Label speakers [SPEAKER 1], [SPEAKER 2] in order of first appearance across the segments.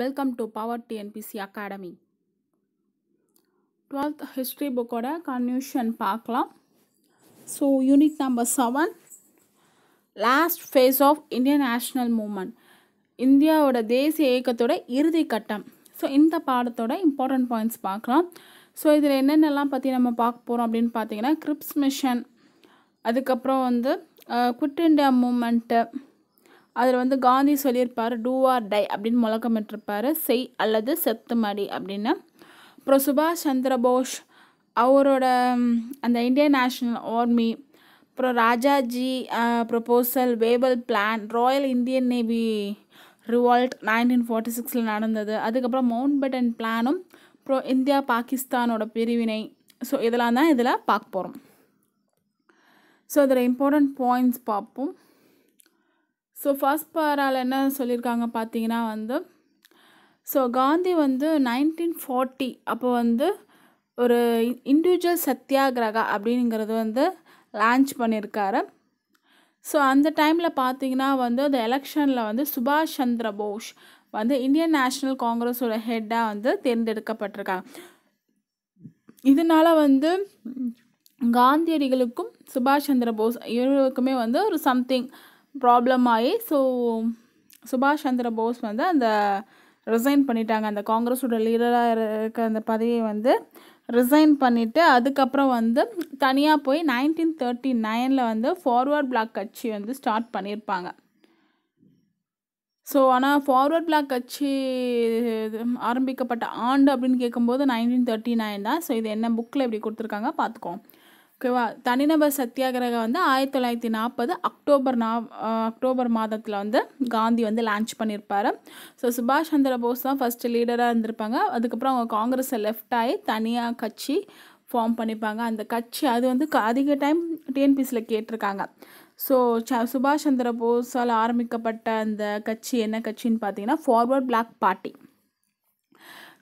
[SPEAKER 1] welcome to Power TNPSC Academy twelfth history புக்கோட கன்யூஷன் பார்க்கலாம் so unit number seven last phase of Indian national movement இந்தியாவோட தேசிய இயக்கத்தோட இறுதி கட்டம் ஸோ இந்த பாடத்தோட இம்பார்ட்டன்ட் பாயிண்ட்ஸ் பார்க்கலாம் ஸோ இதில் என்னென்னலாம் பற்றி நம்ம பார்க்க போகிறோம் அப்படின்னு பார்த்தீங்கன்னா கிரிப்ஸ் மிஷன் அதுக்கப்புறம் வந்து குவிட் இண்டியா மூமெண்ட்டு அதில் வந்து காந்தி சொல்லியிருப்பார் டூ ஆர் டை அப்படின்னு முழக்கமிட்டிருப்பார் செய் அல்லது செத்து மடி அப்படின்னு அப்புறம் சுபாஷ் சந்திர போஸ் அவரோட அந்த இந்தியன் நேஷ்னல் ஆர்மி அப்புறம் Rajaji proposal Wavell plan royal Indian navy revolt nineteen forty சிக்ஸில் நடந்தது அதுக்கப்புறம் மவுண்ட் பட்டன் பிளானும் அப்புறம் இந்தியா பாகிஸ்தானோட பிரிவினை ஸோ இதெல்லாம் தான் இதில் பார்க்க போகிறோம் ஸோ அதில் இம்பார்ட்டண்ட் பாயிண்ட்ஸ் பார்ப்போம் ஸோ ஃபர்ஸ்ட் பாரால் என்ன சொல்லியிருக்காங்க பார்த்தீங்கன்னா வந்து ஸோ காந்தி வந்து நைன்டீன் ஃபார்ட்டி அப்போ வந்து ஒரு இண்டிவிஜுவல் சத்தியாகிரக அப்படிங்கிறது வந்து லான்ச் பண்ணியிருக்காரு ஸோ அந்த டைமில் பார்த்தீங்கன்னா வந்து அந்த எலெக்ஷனில் வந்து சுபாஷ் சந்திர போஸ் வந்து இந்தியன் நேஷ்னல் காங்கிரஸோட ஹெட்டாக வந்து தேர்ந்தெடுக்கப்பட்டிருக்காங்க இதனால் வந்து காந்தியடிகளுக்கும் சுபாஷ் சந்திர போஸ் இவருக்குமே வந்து ஒரு சம்திங் ப்ராப்ளம் ஆகி ஸோ சுபாஷ் சந்திர போஸ் வந்து அந்த ரிசைன் பண்ணிட்டாங்க அந்த காங்கிரஸோட லீடராக இருக்க அந்த பதவியை வந்து ரிசைன் பண்ணிவிட்டு அதுக்கப்புறம் வந்து தனியாக போய் நைன்டீன் தேர்ட்டி நைனில் வந்து ஃபார்வர்ட் பிளாக் கட்சி வந்து ஸ்டார்ட் பண்ணியிருப்பாங்க ஸோ ஆனால் ஃபார்வர்ட் பிளாக் கட்சி ஆரம்பிக்கப்பட்ட ஆண்டு அப்படின்னு கேட்கும்போது நைன்டீன் தேர்ட்டி நைன் தான் ஸோ இது என்ன புக்கில் இப்படி கொடுத்துருக்காங்க பார்த்துக்கோங்க ஓகேவா தனிநபர் சத்தியாகிரகம் வந்து ஆயிரத்தி தொள்ளாயிரத்தி நாற்பது அக்டோபர் நா அக்டோபர் மாதத்தில் வந்து காந்தி வந்து லான்ச் பண்ணியிருப்பார் ஸோ சுபாஷ் சந்திர போஸ் தான் ஃபஸ்ட்டு லீடராக இருந்திருப்பாங்க அதுக்கப்புறம் அவங்க காங்கிரஸை லெஃப்ட் ஆகி தனியாக கட்சி ஃபார்ம் பண்ணிப்பாங்க அந்த கட்சி அது வந்து அதிக டைம் டிஎன்பிசியில் கேட்டிருக்காங்க ஸோ ச சுபாஷ் சந்திர போஸால் ஆரம்பிக்கப்பட்ட அந்த கட்சி என்ன கட்சின்னு பார்த்தீங்கன்னா Forward Bloc party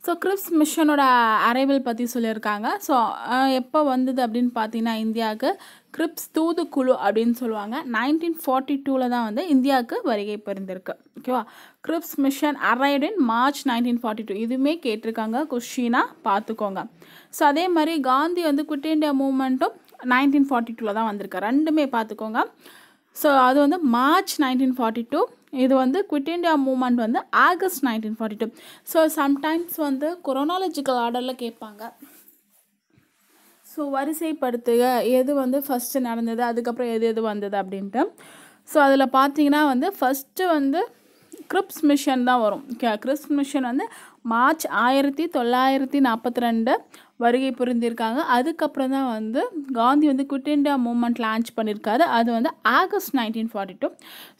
[SPEAKER 1] so Cripps மிஷனோட அரைவல் பற்றி சொல்லியிருக்காங்க ஸோ எப்போ வந்தது அப்படின்னு பார்த்தீங்கன்னா இந்தியாவுக்கு கிரிப்ஸ் தூதுக்குழு அப்படின்னு சொல்லுவாங்க நைன்டீன் ஃபார்ட்டி டூவில் தான் வந்து இந்தியாவுக்கு வருகை பிறந்திருக்கு ஓகேவா Cripps mission arrived in March nineteen forty two இதுவுமே கேட்டிருக்காங்க கொஷினாக பார்த்துக்கோங்க ஸோ அதே மாதிரி காந்தி வந்து குட் இண்டியா மூமெண்ட்டும் நைன்டீன் ஃபார்ட்டி டூவில் தான் வந்திருக்கு ரெண்டுமே பார்த்துக்கோங்க ஸோ அது வந்து மார்ச் நைன்டீன் ஃபார்ட்டி டூ இது வந்து குவிட் இண்டியா மூமெண்ட் வந்து August nineteen forty two so sometimes வந்து கொரோனாலஜிக்கல் ஆர்டரில் கேட்பாங்க ஸோ வரிசைப்படுத்துக எது வந்து ஃபஸ்ட்டு நடந்தது அதுக்கப்புறம் எது எது வந்தது அப்படின்ட்டு ஸோ அதில் பார்த்தீங்கன்னா வந்து ஃபஸ்ட்டு வந்து கிறிப்ஸ் மிஷன் தான் வரும் கிறிப்ஸ் மிஷன் வந்து மார்ச் ஆயிரத்தி தொள்ளாயிரத்தி நாற்பத்தி ரெண்டு வருகை புரிந்திருக்காங்க அதுக்கப்புறம் தான் வந்து காந்தி வந்து குட் இண்டியா மூமெண்ட் லான்ச் பண்ணியிருக்காரு அது வந்து August nineteen forty two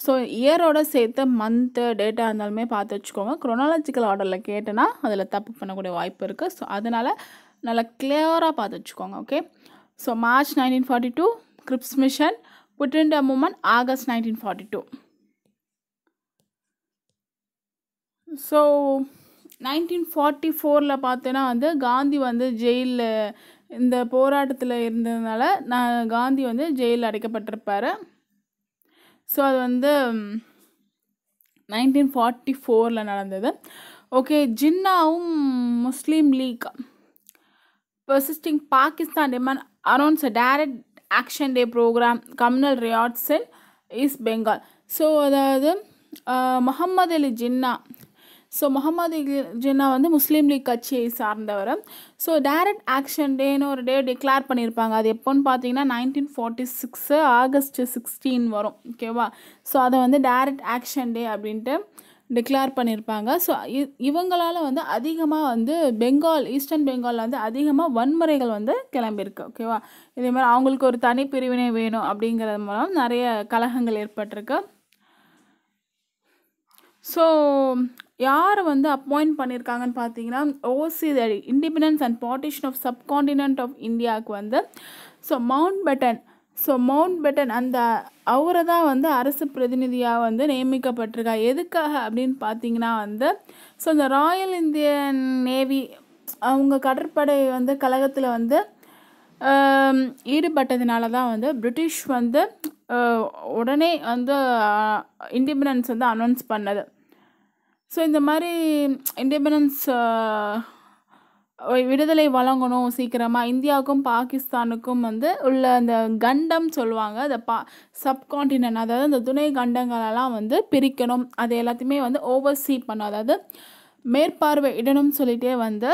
[SPEAKER 1] so இயரோட சேர்த்து மந்த்து டேட்டாக இருந்தாலுமே பார்த்து வச்சுக்கோங்க குரோனாலஜிக்கல் ஆர்டரில் கேட்டேன்னா அதில் தப்பு பண்ணக்கூடிய வாய்ப்பு இருக்குது ஸோ அதனால் நல்லா கிளியராக பார்த்து வச்சுக்கோங்க okay so March nineteen forty two Cripps mission quit India movement August nineteen forty two so nineteen forty ஃபோரில் பார்த்தோன்னா வந்து காந்தி வந்து ஜெயிலில் இந்த போராட்டத்தில் இருந்ததுனால நான் காந்தி வந்து ஜெயிலில் அடைக்கப்பட்டிருப்பார் ஸோ அது வந்து நைன்டீன் ஃபார்ட்டி ஃபோரில் நடந்தது ஓகே ஜின்னாவும் Muslim League persisting Pakistan demand announce Direct Action Day programme communal riots in east Bengal so அதாவது முகமது அலி ஜின்னா ஸோ முகமது ஜின்னா வந்து முஸ்லீம் லீக் கட்சியை சார்ந்தவர் ஸோ டைரக்ட் ஆக்ஷன் டேன்னு ஒரு டே டிக்ளேர் பண்ணியிருப்பாங்க அது எப்போன்னு பார்த்தீங்கன்னா nineteen forty six August sixteen வரும் ஓகேவா ஸோ அதை வந்து டைரக்ட் ஆக்ஷன் டே அப்படின்ட்டு டிக்ளேர் பண்ணியிருப்பாங்க ஸோ இவங்களால் வந்து அதிகமாக வந்து பெங்கால் ஈஸ்டர்ன் பெங்காலில் வந்து அதிகமாக வன்முறைகள் வந்து கிளம்பியிருக்கு ஓகேவா இதே மாதிரி அவங்களுக்கு ஒரு தனி பிரிவினை வேணும் அப்படிங்கிறது மூலம் நிறைய கலகங்கள் ஏற்பட்டிருக்கு ஸோ யார் வந்து அப்பாயிண்ட் பண்ணியிருக்காங்கன்னு பார்த்தீங்கன்னா ஓசி தடி independence and partition of subcontinent of இந்தியாவுக்கு வந்து so Mountbatten so Mountbatten அந்த அவரை தான் வந்து அரசு பிரதிநிதியாக வந்து நியமிக்கப்பட்டிருக்கா எதுக்காக அப்படின்னு பார்த்தீங்கன்னா வந்து ஸோ இந்த ராயல் இந்தியன் நேவி அவங்க கடற்படை வந்து கழகத்தில் வந்து ஈடுபட்டதுனால தான் வந்து பிரிட்டிஷ் வந்து உடனே வந்து இண்டிபெண்டன்ஸ் வந்து அனௌன்ஸ் பண்ணது ஸோ இந்த மாதிரி இண்டிபெண்டன்ஸ் uh, விடுதலை வழங்கணும் சீக்கிரமாக இந்தியாவுக்கும் பாகிஸ்தானுக்கும் வந்து உள்ள அந்த கண்டம் சொல்லுவாங்க அந்த பா சப்கான்டினன் அதாவது அந்த துணை கண்டங்களெல்லாம் வந்து பிரிக்கணும் அது எல்லாத்தையுமே வந்து ஓவர்சீ பண்ணும் அதாவது மேற்பார்வை இடணும்னு சொல்லிகிட்டே வந்து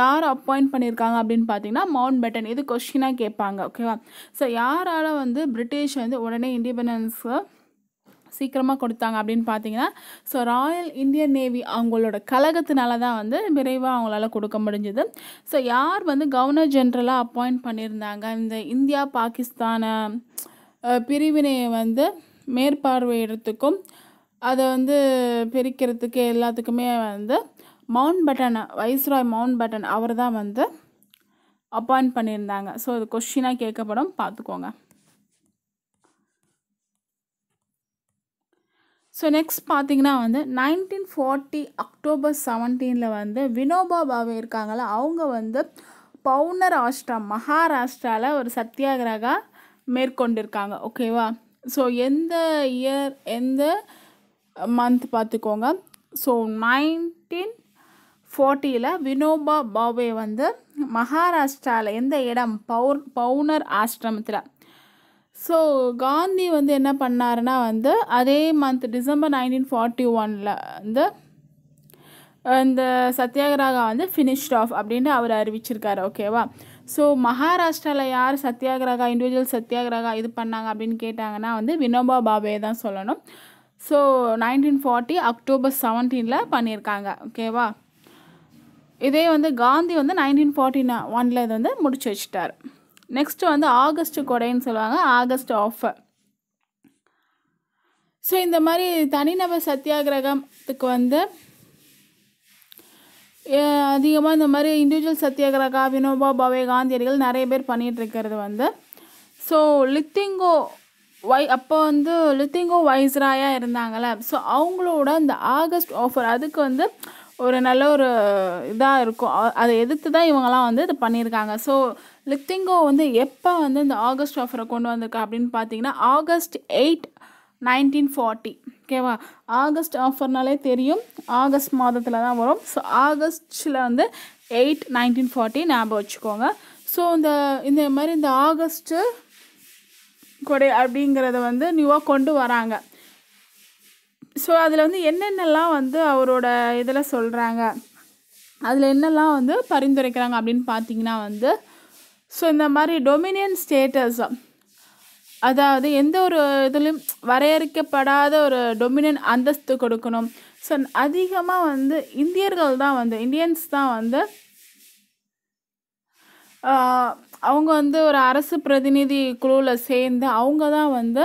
[SPEAKER 1] யார் அப்பாயிண்ட் பண்ணியிருக்காங்க அப்படின்னு பார்த்தீங்கன்னா மவுண்ட் பெட்டன் இது கொஷினாக கேட்பாங்க ஓகேவா ஸோ யாரால் வந்து பிரிட்டிஷ் வந்து உடனே இண்டிபெண்டன்ஸு சீக்கிரமாக கொடுத்தாங்க அப்படின்னு பார்த்தீங்கன்னா ஸோ ராயல் இந்தியன் நேவி அவங்களோட கழகத்தினால தான் வந்து விரைவாக அவங்களால கொடுக்க முடிஞ்சுது ஸோ யார் வந்து கவர்னர் ஜென்ரலாக அப்பாயிண்ட் பண்ணியிருந்தாங்க இந்த இந்தியா பாகிஸ்தான பிரிவினையை வந்து மேற்பார்வையிடத்துக்கும் அதை வந்து பிரிக்கிறதுக்கு எல்லாத்துக்குமே வந்து Mountbatten viceroy Mountbatten அவர் தான் வந்து அப்பாயிண்ட் பண்ணியிருந்தாங்க ஸோ இது கொஷினாக கேட்கப்படும் பார்த்துக்கோங்க ஸோ நெக்ஸ்ட் பார்த்தீங்கன்னா வந்து நைன்டீன் ஃபார்ட்டி அக்டோபர் செவன்டீனில் வந்து வினோபா பாவே இருக்காங்கள அவங்க வந்து பவுனர் ஆஷ்டிரா மகாராஷ்டிராவில் ஒரு சத்தியாகிரகா மேற்கொண்டிருக்காங்க ஓகேவா ஸோ எந்த இயர் எந்த மந்த் பார்த்துக்கோங்க ஸோ நைன்டீன் ஃபோர்ட்டியில் வினோபா பாவே வந்து மகாராஷ்டிராவில் எந்த இடம் பவுர் பவுனர் ஆஷ்டிரமத்தில் ஸோ காந்தி வந்து என்ன பண்ணாருன்னா வந்து அதே மந்த் டிசம்பர் நைன்டீன் ஃபார்ட்டி ஒனில் வந்து இந்த சத்தியாகிரகா வந்து ஃபினிஷ்ட் ஆஃப் அப்படின்னு அவர் அறிவிச்சிருக்காரு ஓகேவா ஸோ மகாராஷ்டிராவில் யார் சத்தியாகிரகா இண்டிவிஜுவல் சத்தியாகிரகா இது பண்ணாங்க அப்படின்னு கேட்டாங்கன்னா வந்து வினோபா பாபே தான் சொல்லணும் ஸோ நைன்டீன் ஃபார்ட்டி அக்டோபர் செவன்டீனில் பண்ணியிருக்காங்க ஓகேவா இதே வந்து காந்தி வந்து நைன்டீன் ஃபார்ட்டி ஒனில் இது வந்து முடிச்சு வச்சுட்டார் நெக்ஸ்ட்டு வந்து ஆகஸ்ட் கொடைன்னு சொல்லுவாங்க ஆகஸ்ட் ஆஃபர் ஸோ இந்த மாதிரி தனிநபர் சத்தியாகிரகத்துக்கு வந்து அதிகமாக இந்த மாதிரி இண்டிவிஜுவல் சத்தியாகிரகா வினோபா பாவே காந்தியடிகள் நிறைய பேர் பண்ணிகிட்ருக்கிறது வந்து ஸோ லித்திங்கோ வை அப்போ வந்து லித்திங்கோ வைஸ்ராயாக இருந்தாங்கள்ல ஸோ அவங்களோட இந்த ஆகஸ்ட் ஆஃபர் அதுக்கு வந்து ஒரு நல்ல ஒரு இதாக இருக்கும் அதை எதிர்த்து தான் இவங்கெல்லாம் வந்து இது பண்ணியிருக்காங்க ஸோ லிப்திங்கோ வந்து எப்போ வந்து இந்த ஆகஸ்ட் ஆஃபரை கொண்டு வந்திருக்கா அப்படின்னு பார்த்தீங்கன்னா ஆகஸ்ட் எயிட் நைன்டீன் ஃபார்ட்டி ஓகேவா ஆகஸ்ட் ஆஃபர்னாலே தெரியும் ஆகஸ்ட் மாதத்தில் தான் வரும் ஸோ ஆகஸ்டில் வந்து எயிட் நைன்டீன் ஃபார்ட்டி ஞாபகம் வச்சுக்கோங்க ஸோ இந்த இந்த மாதிரி இந்த ஆகஸ்ட்டு கொடை அப்படிங்கிறத வந்து நியூவாக கொண்டு வராங்க ஸோ அதில் வந்து என்னென்னலாம் வந்து அவரோட இதில் சொல்கிறாங்க அதில் என்னெல்லாம் வந்து பரிந்துரைக்கிறாங்க அப்படின்னு பார்த்தீங்கன்னா வந்து ஸோ இந்த மாதிரி டொமினியன் ஸ்டேட்டஸம் அதாவது எந்த ஒரு இதுலேயும் வரையறுக்கப்படாத ஒரு டொமினன் அந்தஸ்து கொடுக்கணும் ஸோ அதிகமாக வந்து இந்தியர்கள் தான் வந்து இந்தியன்ஸ் தான் வந்து அவங்க வந்து ஒரு அரசு பிரதிநிதி குழுவில் சேர்ந்து அவங்க தான் வந்து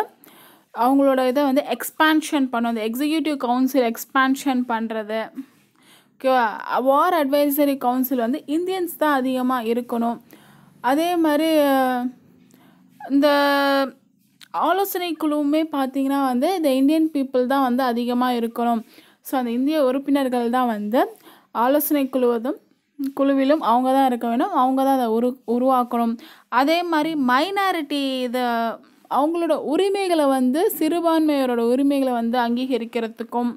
[SPEAKER 1] அவங்களோட இதை வந்து எக்ஸ்பேன்ஷன் பண்ணும் அந்த எக்ஸிக்யூட்டிவ் கவுன்சில் எக்ஸ்பேன்ஷன் பண்ணுறது ஓகேவா வார் அட்வைசரி கவுன்சில் வந்து இந்தியன்ஸ் தான் அதிகமாக இருக்கணும் அதே மாதிரி இந்த ஆலோசனை குழுவுமே பார்த்திங்கன்னா வந்து இந்த இந்தியன் பீப்புள் தான் வந்து அதிகமாக இருக்கணும் ஸோ அந்த இந்திய உறுப்பினர்கள் தான் வந்து ஆலோசனை குழுவதும் குழுவிலும் அவங்க தான் இருக்க வேணும் அவங்க தான் அதை உரு உருவாக்கணும் அதே மாதிரி மைனாரிட்டி இதை அவங்களோட உரிமைகளை வந்து சிறுபான்மையரோட உரிமைகளை வந்து அங்கீகரிக்கிறதுக்கும்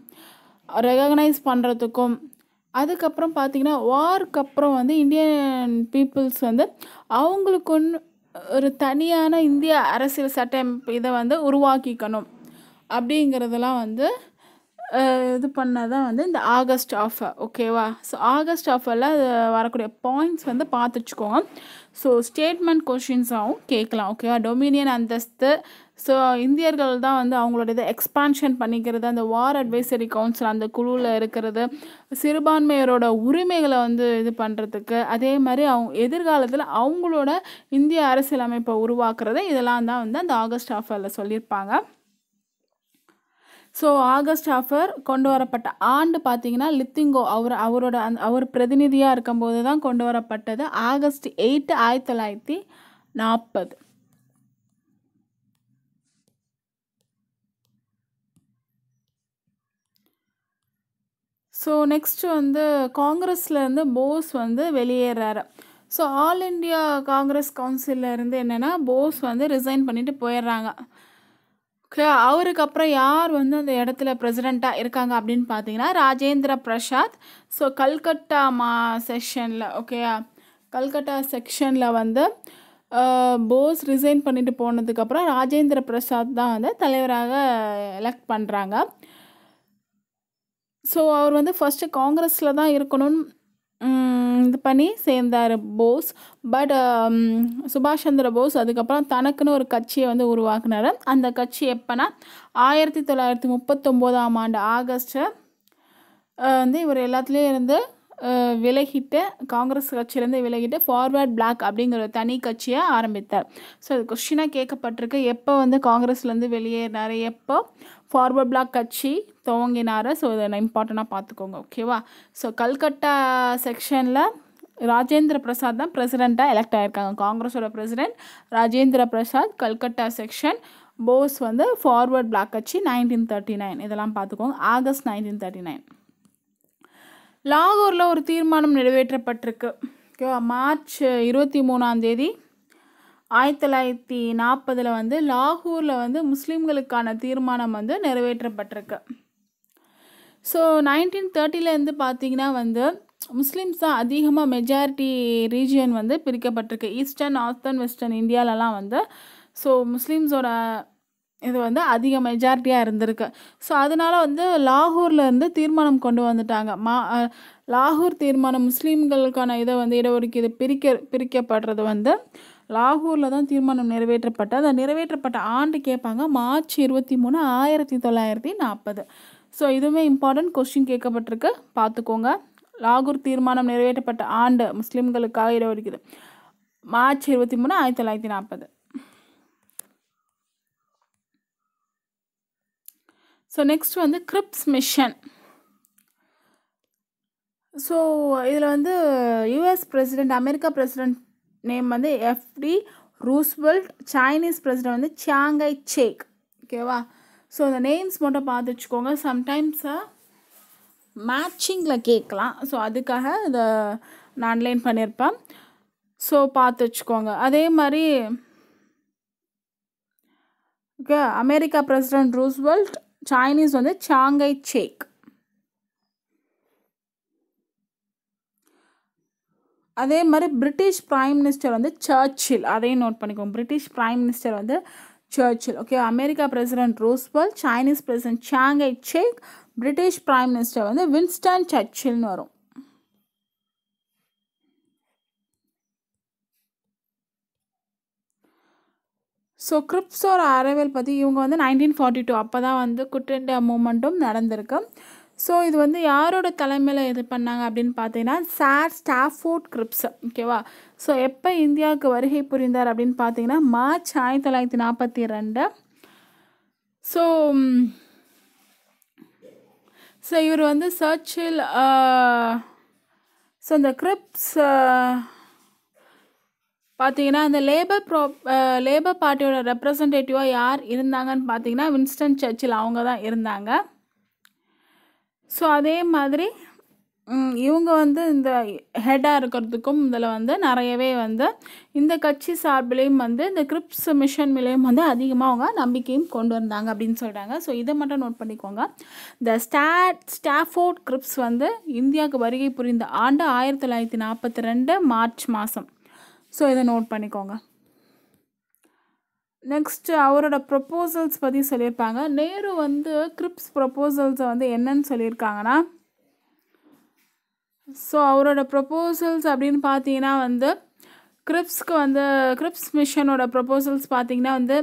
[SPEAKER 1] ரெகக்னைஸ் பண்ணுறதுக்கும் அதுக்கப்புறம் பார்த்திங்கன்னா வார்க்கு அப்புறம் வந்து இந்தியன் பீப்புள்ஸ் வந்து அவங்களுக்கு ஒன்று ஒரு தனியான இந்திய அரசியல் சட்டமைப்பு இதை வந்து உருவாக்கிக்கணும் அப்படிங்கிறதெல்லாம் வந்து இது பண்ணால் தான் வந்து இந்த ஆகஸ்ட் ஆஃபர் ஓகேவா ஸோ ஆகஸ்ட் ஆஃபரில் வரக்கூடிய பாயிண்ட்ஸ் வந்து பார்த்துச்சுக்கோங்க ஸோ ஸ்டேட்மெண்ட் கொஷின்ஸாகவும் கேட்கலாம் ஓகேவா டொமினியன் அந்தஸ்து ஸோ இந்தியர்கள் தான் வந்து அவங்களோட இதை எக்ஸ்பான்ஷன் பண்ணிக்கிறது அந்த வார் அட்வைசரி கவுன்சில் அந்த குழுவில் இருக்கிறது சிறுபான்மையரோட உரிமைகளை வந்து இது பண்ணுறதுக்கு அதே மாதிரி அவங்க எதிர்காலத்தில் அவங்களோட இந்திய அரசியலமைப்பை உருவாக்குறது இதெல்லாம் தான் வந்து அந்த ஆகஸ்ட் ஆஃபரில் சொல்லியிருப்பாங்க ஸோ ஆகஸ்ட் ஆஃபர் கொண்டு வரப்பட்ட ஆண்டு பார்த்தீங்கன்னா லித்திங்கோ அவர் அவரோட அந் அவர் பிரதிநிதியாக இருக்கும்போது தான் கொண்டு வரப்பட்டது ஆகஸ்ட் எயிட்டு ஆயிரத்தி தொள்ளாயிரத்தி நாற்பது ஸோ நெக்ஸ்ட்டு வந்து காங்கிரஸ்லேருந்து போஸ் வந்து வெளியேறாரு ஸோ ஆல் இண்டியா காங்கிரஸ் கவுன்சிலேருந்து என்னென்னா போஸ் வந்து ரிசைன் பண்ணிவிட்டு போயிடுறாங்க ஓகே அவருக்கு அப்புறம் யார் வந்து அந்த இடத்துல ப்ரெசிடெண்ட்டாக இருக்காங்க அப்படின்னு பார்த்தீங்கன்னா ராஜேந்திர பிரசாத் ஸோ கல்கட்டா மா செஷனில் ஓகேயா கல்கட்டா செக்ஷனில் வந்து போஸ் ரிசைன் பண்ணிவிட்டு போனதுக்கப்புறம் ராஜேந்திர பிரசாத் தான் வந்து தலைவராக எலெக்ட் பண்ணுறாங்க ஸோ அவர் வந்து ஃபஸ்ட்டு காங்கிரஸில் தான் இருக்கணும்னு இது பண்ணி சேர்ந்தார் போஸ் பட் சுபாஷ் சந்திர போஸ் அதுக்கப்புறம் தனக்குன்னு ஒரு கட்சியை வந்து உருவாக்குனார் அந்த கட்சி எப்போனா ஆயிரத்தி தொள்ளாயிரத்தி முப்பத்தொம்போதாம் ஆண்டு ஆகஸ்ட்டு வந்து இவர் எல்லாத்துலேயும் இருந்து விலகிட்டு காங்கிரஸ் கட்சியிலேருந்து விலகிட்டு ஃபார்வேர்ட் பிளாக் அப்படிங்கிற தனி கட்சியை ஆரம்பித்தார் ஸோ அது கொஷினாக கேட்கப்பட்டிருக்கு எப்போ வந்து காங்கிரஸ்லேருந்து வெளியேறினார் எப்போ ஃபார்வேர்ட் பிளாக் கட்சி துவங்கினார் ஸோ இதை இம்பார்ட்டண்ட்டாக பார்த்துக்கோங்க ஓகேவா ஸோ கல்கட்டா செக்ஷனில் ராஜேந்திர பிரசாத் தான் பிரசிடெண்ட்டாக எலெக்ட் ஆகியிருக்காங்க காங்கிரஸோட பிரசிடெண்ட் ராஜேந்திர பிரசாத் கல்கட்டா செக்ஷன் போஸ் வந்து ஃபார்வர்ட் பிளாக் கட்சி நைன்டீன் தேர்ட்டி நைன் இதெல்லாம் பார்த்துக்கோங்க ஆகஸ்ட் நைன்டீன் தேர்ட்டி நைன் லாகூரில் ஒரு தீர்மானம் நிறைவேற்றப்பட்டிருக்கு ஓகேவா மார்ச் இருபத்தி மூணாந்தேதி ஆயிரத்தி தொள்ளாயிரத்தி நாற்பதில் வந்து லாகூரில் வந்து முஸ்லீம்களுக்கான தீர்மானம் வந்து நிறைவேற்றப்பட்டிருக்கு ஸோ நைன்டீன் தேர்ட்டிலேருந்து பார்த்தீங்கன்னா வந்து முஸ்லீம்ஸ் தான் அதிகமாக மெஜாரிட்டி ரீஜியன் வந்து பிரிக்கப்பட்டிருக்கு ஈஸ்டர்ன் நார்த்தர்ன் வெஸ்டர்ன் இந்தியாவிலலாம் வந்து ஸோ முஸ்லீம்ஸோட இது வந்து அதிக மெஜாரிட்டியாக இருந்திருக்கு ஸோ அதனால் வந்து இருந்து தீர்மானம் கொண்டு வந்துட்டாங்க மா லாகூர் தீர்மானம் முஸ்லீம்களுக்கான இதை வந்து இடஒதுக்கீடு பிரிக்க பிரிக்கப்படுறது வந்து லாகூரில் தான் தீர்மானம் நிறைவேற்றப்பட்டது அந்த நிறைவேற்றப்பட்ட ஆண்டு கேட்பாங்க மார்ச் இருபத்தி மூணு ஆயிரத்தி தொள்ளாயிரத்தி நாற்பது ஸோ இதுவுமே இம்பார்ட்டன்ட் கொஸ்டின் கேட்கப்பட்டிருக்கு பார்த்துக்கோங்க லாகூர் தீர்மானம் நிறைவேற்றப்பட்ட ஆண்டு முஸ்லீம்களுக்காக இடஒதுக்கீடு மார்ச் இருபத்தி மூணு ஆயிரத்தி தொள்ளாயிரத்தி நாற்பது ஸோ நெக்ஸ்ட் வந்து கிரிப்ஸ் மிஷன் ஸோ இதில் வந்து US president America president name வந்து எஃப்டி ரூஸ்வெல்ட் சைனீஸ் பிரசிடெண்ட் வந்து சாங்கை சேக் ஓகேவா ஸோ அந்த நேம்ஸ் மட்டும் பார்த்து வச்சுக்கோங்க சம்டைம்ஸை மேட்சிங்கில் கேட்கலாம் ஸோ அதுக்காக இதை நான் அன்லைன் பண்ணியிருப்பேன் ஸோ பார்த்து வச்சுக்கோங்க அதே மாதிரி okay America president Roosevelt Chinese வந்து சாங்கை சேக் அதே மாதிரி பிரிட்டிஷ் ப்ரைம் மினிஸ்டர் வந்து சர்ச்சில் அதையும் நோட் பண்ணிக்கோங்க பிரிட்டிஷ் ப்ரைம் மினிஸ்டர் வந்து Churchill okay America president Roosevelt Chinese president Chiang Kai-shek British prime minister வந்து வின்ஸ்டன் சர்ச்சில்னு வரும் ஸோ கிரிப்ஸோட அரைவல் பற்றி இவங்க வந்து நைன்டீன் ஃபார்ட்டி டூ அப்போ தான் வந்து குட் இண்டியா மூமெண்ட்டும் நடந்திருக்கு ஸோ இது வந்து யாரோட தலைமையில் இது பண்ணாங்க அப்படின்னு பார்த்தீங்கன்னா சார் ஸ்டாஃபோர்ட் கிரிப்ஸ் ஓகேவா ஸோ எப்போ இந்தியாவுக்கு வருகை புரிந்தார் அப்படின்னு பார்த்தீங்கன்னா மார்ச் ஆயிரத்தி தொள்ளாயிரத்தி நாற்பத்தி ரெண்டு ஸோ ஸோ இவர் வந்து சர்ச்சில் ஸோ இந்த கிரிப்ஸ் பார்த்தீங்கன்னா அந்த லேபர் ப்ரோ லேபர் பார்ட்டியோட ரெப்ரசன்டேட்டிவாக யார் இருந்தாங்கன்னு பார்த்தீங்கன்னா வின்ஸ்டன் சர்ச்சில் அவங்க தான் இருந்தாங்க ஸோ அதே மாதிரி இவங்க வந்து இந்த ஹெட்டாக இருக்கிறதுக்கும் இதில் வந்து நிறையவே வந்து இந்த கட்சி சார்பிலையும் வந்து இந்த கிரிப்ஸ் மிஷன் மிலையும் வந்து அதிகமாக அவங்க நம்பிக்கையும் கொண்டு வந்தாங்க அப்படின்னு சொல்கிறாங்க ஸோ இதை மட்டும் நோட் பண்ணிக்கோங்க இந்த ஸ்டாட் ஸ்டாஃபோர்ட் கிரிப்ஸ் வந்து இந்தியாவுக்கு வருகை புரிந்த ஆண்டு ஆயிரத்தி தொள்ளாயிரத்தி நாற்பத்தி ரெண்டு மார்ச் மாதம் ஸோ இதை நோட் பண்ணிக்கோங்க நெக்ஸ்ட்டு அவரோட ப்ரப்போசல்ஸ் பற்றி சொல்லியிருப்பாங்க நேரு வந்து கிரிப்ஸ் ப்ரப்போசல்ஸை வந்து என்னன்னு சொல்லியிருக்காங்கன்னா ஸோ அவரோட ப்ரொப்போசல்ஸ் அப்படின்னு பார்த்தீங்கன்னா வந்து கிரிப்ஸ்க்கு வந்து கிரிப்ஸ் மிஷனோட ப்ரொப்போசல்ஸ் பார்த்திங்கன்னா வந்து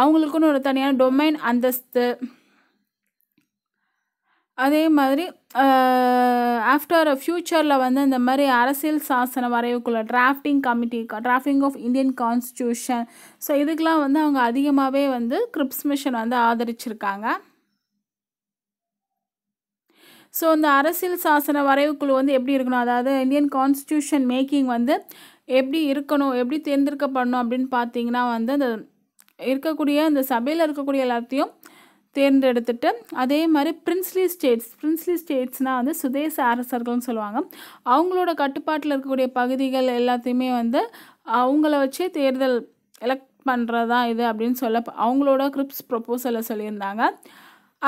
[SPEAKER 1] அவங்களுக்குன்னு ஒரு தனியான டொமைன் அந்தஸ்து அதே மாதிரி ஆஃப்டர் ஃப்யூச்சரில் வந்து இந்த மாதிரி அரசியல் சாசன வரைவுக்குள்ள drafting committee drafting of Indian constitution so இதுக்கெலாம் வந்து அவங்க அதிகமாகவே வந்து கிரிப்ஸ் மிஷன் வந்து ஆதரிச்சிருக்காங்க ஸோ இந்த அரசியல் சாசன வரைவுக்குழு வந்து எப்படி இருக்கணும் அதாவது இந்தியன் கான்ஸ்டியூஷன் மேக்கிங் வந்து எப்படி இருக்கணும் எப்படி தேர்ந்தெடுக்கப்படணும் அப்படின்னு பார்த்தீங்கன்னா வந்து அந்த இருக்கக்கூடிய அந்த சபையில் இருக்கக்கூடிய எல்லாத்தையும் தேர்ந்தெடுத்துட்டு அதே மாதிரி பிரின்ஸ்லி ஸ்டேட்ஸ் பிரின்ஸ்லி ஸ்டேட்ஸ்னால் வந்து சுதேச அரசர்கள்னு சொல்லுவாங்க அவங்களோட கட்டுப்பாட்டில் இருக்கக்கூடிய பகுதிகள் எல்லாத்தையுமே வந்து அவங்கள வச்சே தேர்தல் எலக்ட் பண்ணுறதா இது அப்படின்னு சொல்ல அவங்களோட கிரிப்ஸ் ப்ரொப்போசலை சொல்லியிருந்தாங்க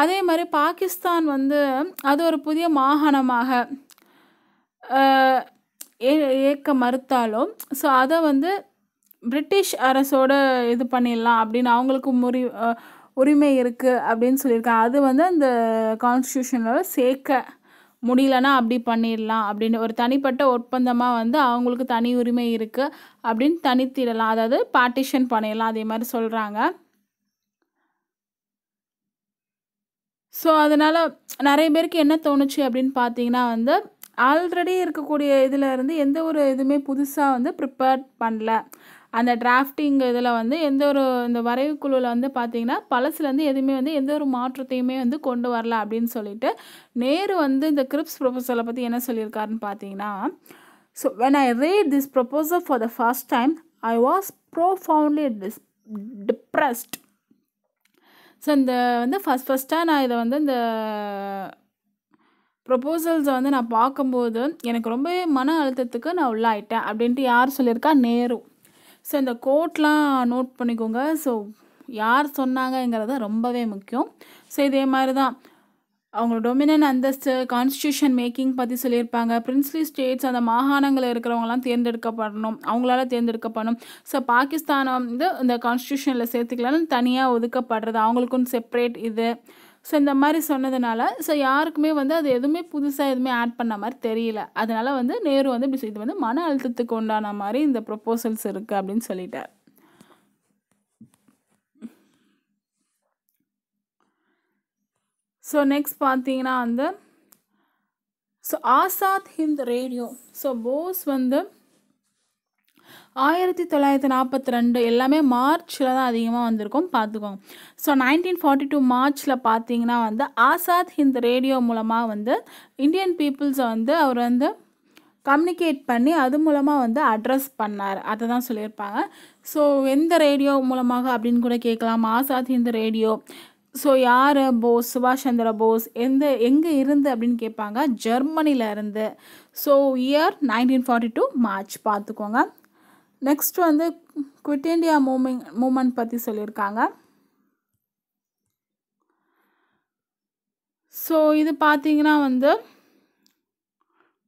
[SPEAKER 1] அதே மாதிரி பாகிஸ்தான் வந்து அது ஒரு புதிய மாகாணமாக ஏ ஏற்க மறுத்தாலும் ஸோ அதை வந்து பிரிட்டிஷ் அரசோட இது பண்ணிடலாம் அப்படின்னு அவங்களுக்கு முறி உரிமை இருக்குது அப்படின்னு சொல்லியிருக்காங்க அது வந்து அந்த கான்ஸ்டியூஷனில் சேர்க்க முடியலன்னா அப்படி பண்ணிடலாம் அப்படின்னு ஒரு தனிப்பட்ட ஒப்பந்தமாக வந்து அவங்களுக்கு தனி உரிமை இருக்குது அப்படின்னு தனித்திடலாம் அதாவது பார்ட்டிஷன் பண்ணிடலாம் அதே மாதிரி சொல்கிறாங்க ஸோ அதனால் நிறைய பேருக்கு என்ன தோணுச்சு அப்படின்னு பார்த்தீங்கன்னா வந்து ஆல்ரெடி இருக்கக்கூடிய இதில் இருந்து எந்த ஒரு இதுவுமே புதுசாக வந்து ப்ரிப்பேர் பண்ணல அந்த டிராஃப்டிங் இதில் வந்து எந்த ஒரு இந்த வரைவு குழுவில் வந்து பார்த்தீங்கன்னா பழசுலேருந்து எதுவுமே வந்து எந்த ஒரு மாற்றத்தையுமே வந்து கொண்டு வரல அப்படின்னு சொல்லிட்டு நேரு வந்து இந்த கிரிப்ஸ் ப்ரொஃபஸரை பற்றி என்ன சொல்லியிருக்காருன்னு பார்த்தீங்கன்னா so when I read this proposal for the first time I was profoundly dis depressed so இந்த வந்து ஃபஸ்ட் ஃபஸ்ட்டாக நான் இதை வந்து இந்த ப்ரொப்போசல்ஸை வந்து நான் பார்க்கும்போது எனக்கு ரொம்ப மன அழுத்தத்துக்கு நான் உள்ளாயிட்டேன் அப்படின்ட்டு யார் சொல்லியிருக்கா நேரு ஸோ இந்த கோட்லாம் நோட் பண்ணிக்கோங்க ஸோ யார் சொன்னாங்கங்கிறது ரொம்பவே முக்கியம் ஸோ இதே மாதிரி தான் அவங்களோட டொமினன் அந்தஸ்து கான்ஸ்டியூஷன் மேக்கிங் பற்றி சொல்லியிருப்பாங்க பிரின்ஸ்லி ஸ்டேட்ஸ் அந்த மாகாணங்களில் இருக்கிறவங்களாம் தேர்ந்தெடுக்கப்படணும் அவங்களால தேர்ந்தெடுக்கப்படணும் ஸோ பாகிஸ்தானை வந்து இந்த கான்ஸ்டியூஷனில் சேர்த்துக்கலாம் தனியாக ஒதுக்கப்படுறது அவங்களுக்குன்னு செப்ரேட் இது ஸோ இந்த மாதிரி சொன்னதுனால ஸோ யாருக்குமே வந்து அது எதுவுமே புதுசாக எதுவுமே ஆட் பண்ண மாதிரி தெரியல அதனால் வந்து நேரு வந்து இப்படி இது வந்து மன அழுத்தத்துக்கு உண்டான மாதிரி இந்த ப்ரொப்போசல்ஸ் இருக்குது அப்படின்னு சொல்லிட்டார் ஸோ நெக்ஸ்ட் பார்த்தீங்கன்னா வந்து so Azad Hind radio so Bose வந்து ஆயிரத்தி தொள்ளாயிரத்தி நாற்பத்தி ரெண்டு எல்லாமே மார்ச்சில் தான் அதிகமாக வந்திருக்கும் பார்த்துக்கோங்க ஸோ நைன்டீன் ஃபார்ட்டி டூ மார்ச்சில் பார்த்தீங்கன்னா வந்து ஆசாத் ஹிந்த் ரேடியோ மூலமாக வந்து இந்தியன் பீப்புள்ஸை வந்து அவர் வந்து கம்யூனிகேட் பண்ணி அது மூலமாக வந்து அட்ரஸ் பண்ணார் அதை தான் சொல்லியிருப்பாங்க ஸோ எந்த ரேடியோ மூலமாக அப்படின்னு கூட கேட்கலாம் ஆசாத் ஹிந்த் ரேடியோ ஸோ யார் போஸ் சுபாஷ் சந்திர போஸ் எந்த எங்கே இருந்து அப்படின்னு கேட்பாங்க ஜெர்மனியில் இருந்து so year nineteen forty two March பார்த்துக்கோங்க நெக்ஸ்ட் வந்து குவிட் இண்டியா மூமிங் மூமெண்ட் பற்றி சொல்லியிருக்காங்க ஸோ இது பார்த்தீங்கன்னா வந்து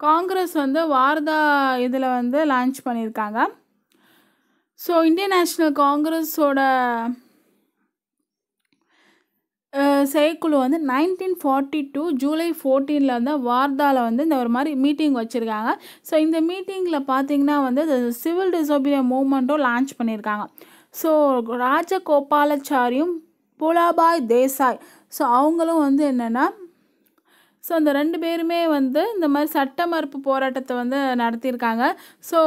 [SPEAKER 1] காங்கிரஸ் வந்து வாரதா இதில் வந்து லான்ச் பண்ணியிருக்காங்க ஸோ இந்தியன் நேஷ்னல் காங்கிரஸோட செயற்குழு வந்து நைன்டீன் ஃபார்ட்டி டூ ஜூலை ஃபோர்டீனில் வந்து வார்தாவில் வந்து இந்த ஒரு மாதிரி மீட்டிங் வச்சுருக்காங்க ஸோ இந்த மீட்டிங்கில் பார்த்தீங்கன்னா வந்து சிவில் டிசோபிலிய மூவ்மெண்ட்டும் லான்ச் பண்ணியிருக்காங்க ஸோ ராஜகோபாலாச்சாரியும் புலாபாய் தேசாய் ஸோ அவங்களும் வந்து என்னென்னா ஸோ அந்த ரெண்டு பேருமே வந்து இந்த மாதிரி சட்ட மறுப்பு போராட்டத்தை வந்து நடத்தியிருக்காங்க ஸோ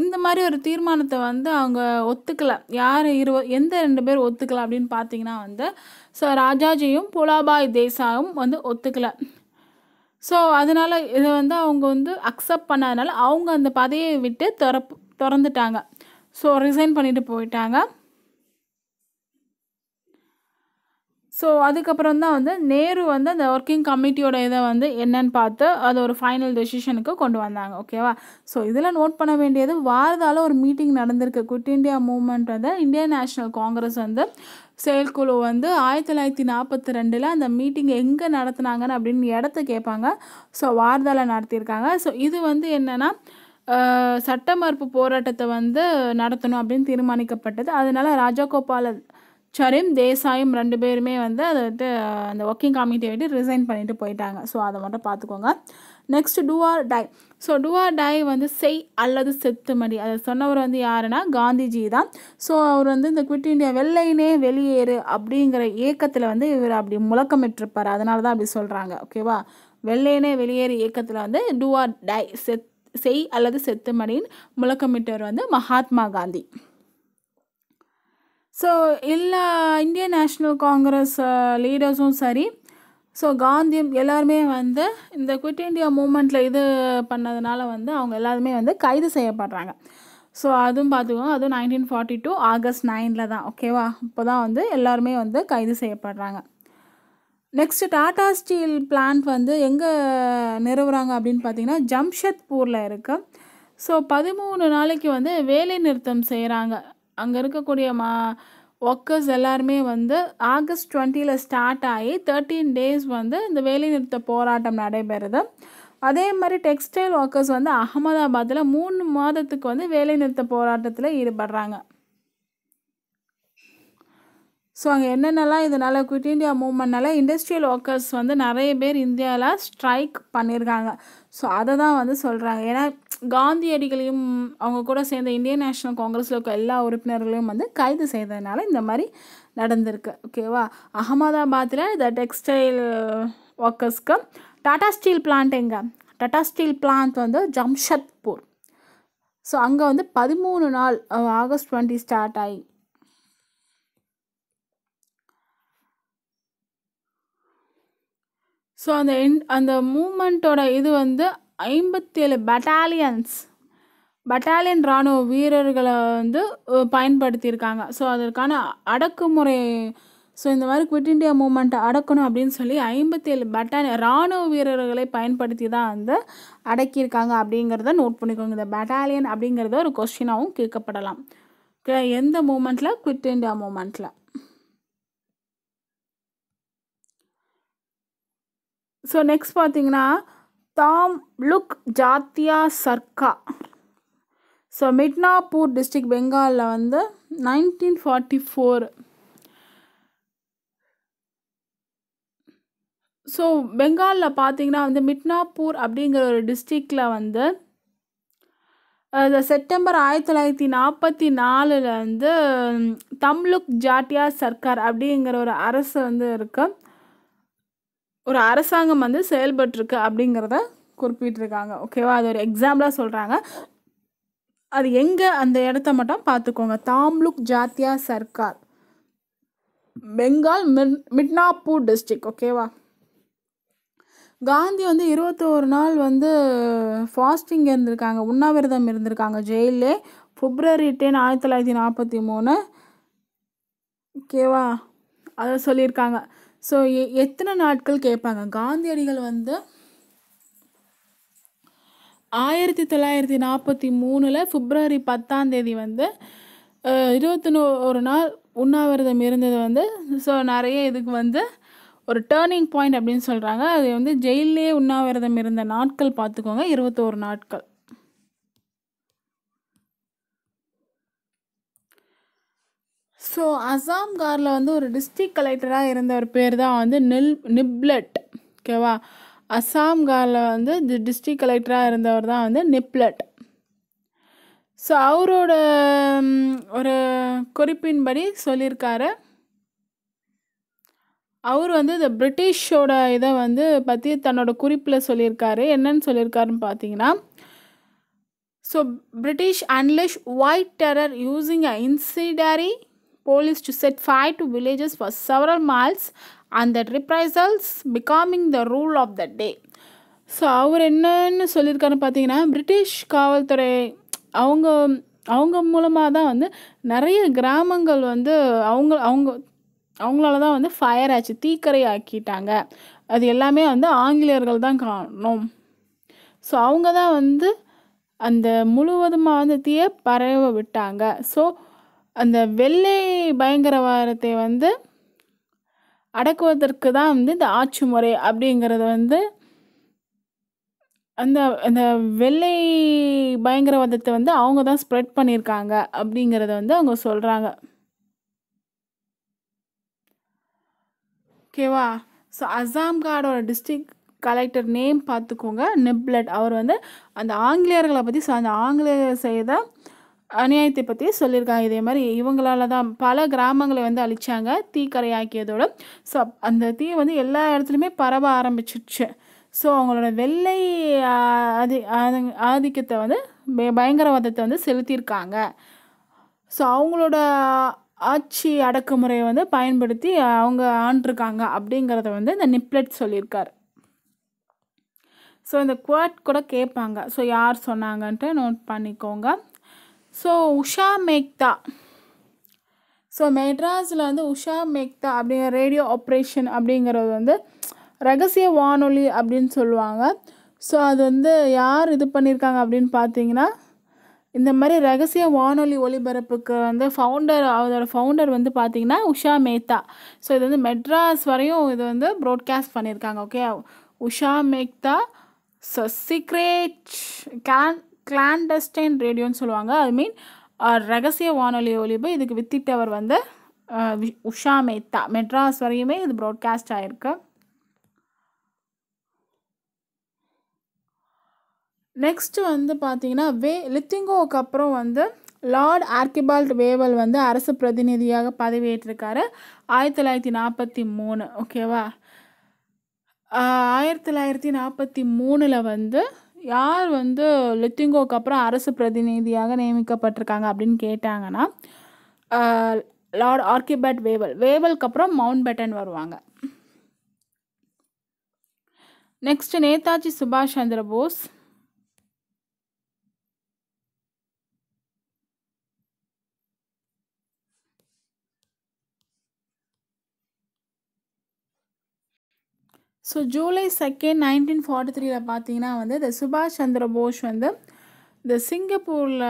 [SPEAKER 1] இந்த மாதிரி ஒரு தீர்மானத்தை வந்து அவங்க ஒத்துக்கலை யார் இருவ எந்த ரெண்டு பேர் ஒத்துக்கலை அப்படின்னு பார்த்தீங்கன்னா வந்து ஸோ ராஜாஜியும் புலாபாய் தேசாவும் வந்து ஒத்துக்கலை ஸோ அதனால் இதை வந்து அவங்க வந்து அக்செப்ட் பண்ணதுனால அவங்க அந்த பதவியை விட்டு திறப்பு திறந்துட்டாங்க ஸோ ரிசைன் பண்ணிட்டு போயிட்டாங்க ஸோ அதுக்கப்புறம் தான் வந்து நேரு வந்து அந்த ஒர்க்கிங் கமிட்டியோட இதை வந்து என்னன்னு பார்த்து அது ஒரு ஃபைனல் டெசிஷனுக்கு கொண்டு வந்தாங்க ஓகேவா ஸோ இதில் நோட் பண்ண வேண்டியது வாரதால் ஒரு மீட்டிங் நடந்திருக்கு குட் இண்டியா மூமெண்ட் வந்து இந்தியன் நேஷ்னல் காங்கிரஸ் வந்து செயற்குழு வந்து ஆயிரத்தி தொள்ளாயிரத்தி நாற்பத்தி ரெண்டில் அந்த மீட்டிங் எங்கே நடத்துனாங்கன்னு அப்படின்னு இடத்த கேட்பாங்க ஸோ வாரதால நடத்தியிருக்காங்க ஸோ இது வந்து என்னென்னா சட்ட மறுப்பு போராட்டத்தை வந்து நடத்தணும் அப்படின்னு தீர்மானிக்கப்பட்டது அதனால ராஜகோபால சரிம் தேசாயும் ரெண்டு பேருமே வந்து அதை வந்து அந்த ஒர்க்கிங் கமிட்டியை விட்டு ரிசைன் பண்ணிட்டு போயிட்டாங்க ஸோ அதை மட்டும் பார்த்துக்கோங்க next do or die so do or die வந்து செய் அல்லது செத்துமடி அதை சொன்னவர் வந்து யாருன்னா காந்திஜி தான் ஸோ அவர் வந்து இந்த குவிட் இண்டியா வெள்ளையினே வெளியேறு அப்படிங்கிற இயக்கத்தில் வந்து இவர் அப்படி முழக்கமிட்டிருப்பார் அதனால தான் அப்படி சொல்கிறாங்க ஓகேவா வெள்ளையினே வெளியேறு இயக்கத்தில் வந்து டுவார் ஆர் டை செத் செய் அல்லது செத்துமடின்னு முழக்கமிட்டவர் வந்து மகாத்மா காந்தி ஸோ எல்லா இந்தியன் நேஷ்னல் காங்கிரஸ் லீடர்ஸும் சரி ஸோ காந்தியும் எல்லாருமே வந்து இந்த குவிட் இண்டியா மூமெண்ட்டில் இது பண்ணதுனால வந்து அவங்க எல்லாருமே வந்து கைது செய்யப்படுறாங்க ஸோ அதுவும் பார்த்துக்கோங்க அதுவும் நைன்டீன் ஃபார்ட்டி டூ ஆகஸ்ட் நைனில் தான் ஓகேவா இப்போ தான் வந்து எல்லாருமே வந்து கைது செய்யப்படுறாங்க நெக்ஸ்ட்டு டாடா ஸ்டீல் பிளான்ட் வந்து எங்கே நிறுவுறாங்க அப்படின்னு பார்த்தீங்கன்னா ஜம்ஷத்பூரில் இருக்குது ஸோ பதிமூணு நாளைக்கு வந்து வேலை நிறுத்தம் செய்கிறாங்க அங்கே இருக்கக்கூடிய மா ஒர்க்கர்ஸ் எல்லாருமே வந்து ஆகஸ்ட் டுவெண்ட்டியில் ஸ்டார்ட் ஆகி தேர்ட்டீன் டேஸ் வந்து இந்த வேலைநிறுத்த போராட்டம் நடைபெறுது அதே மாதிரி டெக்ஸ்டைல் ஒர்க்கர்ஸ் வந்து அகமதாபாத்தில் மூணு மாதத்துக்கு வந்து வேலைநிறுத்த போராட்டத்தில் ஈடுபடுறாங்க ஸோ அங்கே என்னென்னலாம் இதனால் குவிட் இந்தியா மூமெண்ட்னால இண்டஸ்ட்ரியல் ஒர்க்கர்ஸ் வந்து நிறைய பேர் இந்தியாவில் ஸ்ட்ரைக் பண்ணியிருக்காங்க ஸோ அதை தான் வந்து சொல்கிறாங்க ஏன்னா காந்தியடிகளையும் அவங்க கூட சேர்ந்த இந்தியன் நேஷனல் காங்கிரஸில் இருக்க எல்லா உறுப்பினர்களையும் வந்து கைது செய்ததுனால இந்த மாதிரி நடந்திருக்கு ஓகேவா அகமதாபாத்தில் இந்த டெக்ஸ்டைல் ஒர்க்கர்ஸ்க்கு டாடா ஸ்டீல் பிளான்ட் எங்கே டாடா ஸ்டீல் பிளான்ட் வந்து ஜம்ஷத்பூர் ஸோ அங்கே வந்து பதிமூணு நாள் ஆகஸ்ட் டுவெண்ட்டி ஸ்டார்ட் ஆகி ஸோ அந்த என் அந்த மூமெண்ட்டோட இது வந்து ஐம்பத்தேழு பட்டாலியன்ஸ் பட்டாலியன் இராணுவ வீரர்களை வந்து பயன்படுத்தியிருக்காங்க ஸோ அதற்கான அடக்குமுறை ஸோ இந்த மாதிரி குவிட் இண்டியா மூமெண்ட்டை அடக்கணும் அப்படின்னு சொல்லி ஐம்பத்தேழு பட்டாலியன் இராணுவ வீரர்களை பயன்படுத்தி தான் வந்து அடக்கியிருக்காங்க அப்படிங்கிறத நோட் பண்ணிக்கோங்க இந்த பட்டாலியன் அப்படிங்கிறத ஒரு கொஸ்டினாகவும் கேட்கப்படலாம் எந்த மூமெண்ட்டில் குவிட் இண்டியா மூமெண்ட்டில் ஸோ நெக்ஸ்ட் பார்த்தீங்கன்னா Tamluk Jatiya Sarkar so Midnapore district பெங்காலில் வந்து நைன்டீன் ஃபார்ட்டி ஃபோர் ஸோ பெங்காலில் பார்த்தீங்கன்னா வந்து மிட்னாப்பூர் அப்படிங்கிற ஒரு டிஸ்ட்ரிக்டில் வந்து இந்த செப்டம்பர் ஆயிரத்தி தொள்ளாயிரத்தி நாற்பத்தி நாலில் வந்து தம்லுக் ஜாட்டியா சர்க்கார் அப்படிங்கிற ஒரு அரசு வந்து இருக்குது ஒரு அரசாங்கம் வந்து செயல்பட்டுருக்கு அப்படிங்கிறத குறிப்பிட்டிருக்காங்க ஓகேவா அது ஒரு எக்ஸாம்பிளாக சொல்கிறாங்க அது எங்கே அந்த இடத்த மட்டும் பார்த்துக்கோங்க தாம்லுக் ஜாத்தியா சர்க்கார் பெங்கால் மிட் மிட்னாப்பூர் டிஸ்ட்ரிக் ஓகேவா காந்தி வந்து இருபத்தோரு நாள் வந்து ஃபாஸ்டிங் இருந்திருக்காங்க உண்ணாவிரதம் இருந்திருக்காங்க ஜெயிலே பிப்ரவரி டென் ஆயிரத்தி தொள்ளாயிரத்தி நாற்பத்தி மூணு ஓகேவா அதை சொல்லியிருக்காங்க ஸோ எ எத்தனை நாட்கள் கேட்பாங்க காந்தியடிகள் வந்து ஆயிரத்தி தொள்ளாயிரத்தி நாற்பத்தி மூணில் பிப்ரவரி பத்தாம் தேதி வந்து இருபத்தொன்னு ஒரு நாள் உண்ணாவிரதம் இருந்தது வந்து ஸோ நிறைய இதுக்கு வந்து ஒரு டேர்னிங் பாயிண்ட் அப்படின்னு சொல்கிறாங்க அது வந்து ஜெயிலே உண்ணாவிரதம் இருந்த நாட்கள் பார்த்துக்கோங்க இருபத்தோரு நாட்கள் ஸோ அசாம்காரில் வந்து ஒரு டிஸ்ட்ரிக்ட் கலெக்டராக இருந்த ஒரு பேர் தான் வந்து நில் நிப்லட் ஓகேவா காரில் வந்து டிஸ்ட்ரிக் கலெக்டராக இருந்தவர் தான் வந்து நிப்லட் ஸோ அவரோட ஒரு குறிப்பின்படி சொல்லியிருக்காரு அவர் வந்து இந்த பிரிட்டிஷோட இதை வந்து பற்றி தன்னோட குறிப்பில் சொல்லியிருக்காரு என்னன்னு சொல்லியிருக்காருன்னு பார்த்தீங்கன்னா so British unleash white terror using a incendiary police to set fire to villages for several miles and the reprisals becoming the rule of the day so அவர் என்னன்னு சொல்லியிருக்காரு பார்த்தீங்கன்னா பிரிட்டிஷ் காவல்துறை அவங்க அவங்க மூலமாக தான் வந்து நிறைய கிராமங்கள் வந்து அவங்க அவங்க அவங்களால தான் வந்து ஃபயர் ஆச்சு தீக்கரை ஆக்கிட்டாங்க அது எல்லாமே வந்து ஆங்கிலேயர்கள் தான் காணும் ஸோ அவங்க தான் வந்து அந்த முழுவதுமாக வந்து தீயை பரவ விட்டாங்க ஸோ அந்த வெள்ளை பயங்கரவாதத்தை வந்து அடக்குவதற்கு தான் வந்து இந்த ஆட்சி முறை அப்படிங்கிறது வந்து அந்த அந்த வெள்ளை பயங்கரவாதத்தை வந்து அவங்க தான் ஸ்ப்ரெட் பண்ணியிருக்காங்க அப்படிங்கிறத வந்து அவங்க சொல்கிறாங்க ஓகேவா ஸோ அசாம்காடோட டிஸ்ட்ரிக் கலெக்டர் நேம் பார்த்துக்கோங்க நிப்லட் அவர் வந்து அந்த ஆங்கிலேயர்களை பற்றி அந்த ஆங்கிலேயர் செய்த அநியாயத்தை பற்றி சொல்லியிருக்காங்க இதே மாதிரி இவங்களால தான் பல கிராமங்களை வந்து அழித்தாங்க தீக்கரையாக்கியதோட ஸோ அந்த தீ வந்து எல்லா இடத்துலையுமே பரவ ஆரம்பிச்சிருச்சு ஸோ அவங்களோட வெள்ளை ஆதி ஆதிக்கத்தை வந்து பயங்கரவாதத்தை வந்து செலுத்தியிருக்காங்க ஸோ அவங்களோட ஆட்சி அடக்குமுறையை வந்து பயன்படுத்தி அவங்க ஆண்டிருக்காங்க அப்படிங்கிறத வந்து இந்த நிப்லெட் சொல்லியிருக்கார் ஸோ இந்த குவாட் கூட கேட்பாங்க ஸோ யார் சொன்னாங்கன்ட்டு நோட் பண்ணிக்கோங்க ஸோ உஷா மேக்தா ஸோ மெட்ராஸில் வந்து உஷா மேக்தா அப்படிங்கிற ரேடியோ ஆப்ரேஷன் அப்படிங்கிறது வந்து ரகசிய வானொலி அப்படின்னு சொல்லுவாங்க ஸோ அது வந்து யார் இது பண்ணியிருக்காங்க அப்படின்னு பார்த்தீங்கன்னா இந்த மாதிரி ரகசிய வானொலி ஒளிபரப்புக்கு வந்து ஃபவுண்டர் அதோட ஃபவுண்டர் வந்து பார்த்திங்கன்னா உஷா மேக்தா ஸோ இது வந்து மெட்ராஸ் வரையும் இது வந்து ப்ராட்காஸ்ட் பண்ணியிருக்காங்க okay Usha Mehta so secret can clandestine ரேடியோன்னு சொல்லுவாங்க ஐ மீன் ரகசிய வானொலி ஒலிபு இதுக்கு வித்திட்டவர் வந்து உஷா மேத்தா மெட்ராஸ் வரையுமே இது ப்ராட்காஸ்ட் ஆகிருக்கு நெக்ஸ்ட்டு வந்து பார்த்திங்கன்னா வே லித்திங்கோவுக்கு அப்புறம் வந்து லார்ட் ஆர்கிபால்ட் வேவல் வந்து அரசு பிரதிநிதியாக பதவியேற்றிருக்காரு ஆயிரத்தி தொள்ளாயிரத்தி நாற்பத்தி மூணு ஓகேவா ஆயிரத்தி தொள்ளாயிரத்தி நாற்பத்தி மூணில் வந்து யார் வந்து லித்திங்கோக்கு அப்புறம் அரசு பிரதிநிதியாக நியமிக்கப்பட்டிருக்காங்க அப்படின்னு கேட்டாங்கன்னா லார்ட் ஆர்கிபேட் வேவல் வேவலுக்கு அப்புறம் மவுண்ட் பேட்டன் வருவாங்க நெக்ஸ்ட் நேதாஜி சுபாஷ் Chandra Bose so July second nineteen forty த்ரீல பார்த்தீங்கன்னா வந்து இந்த சுபாஷ் சந்திர போஸ் வந்து இந்த சிங்கப்பூரில்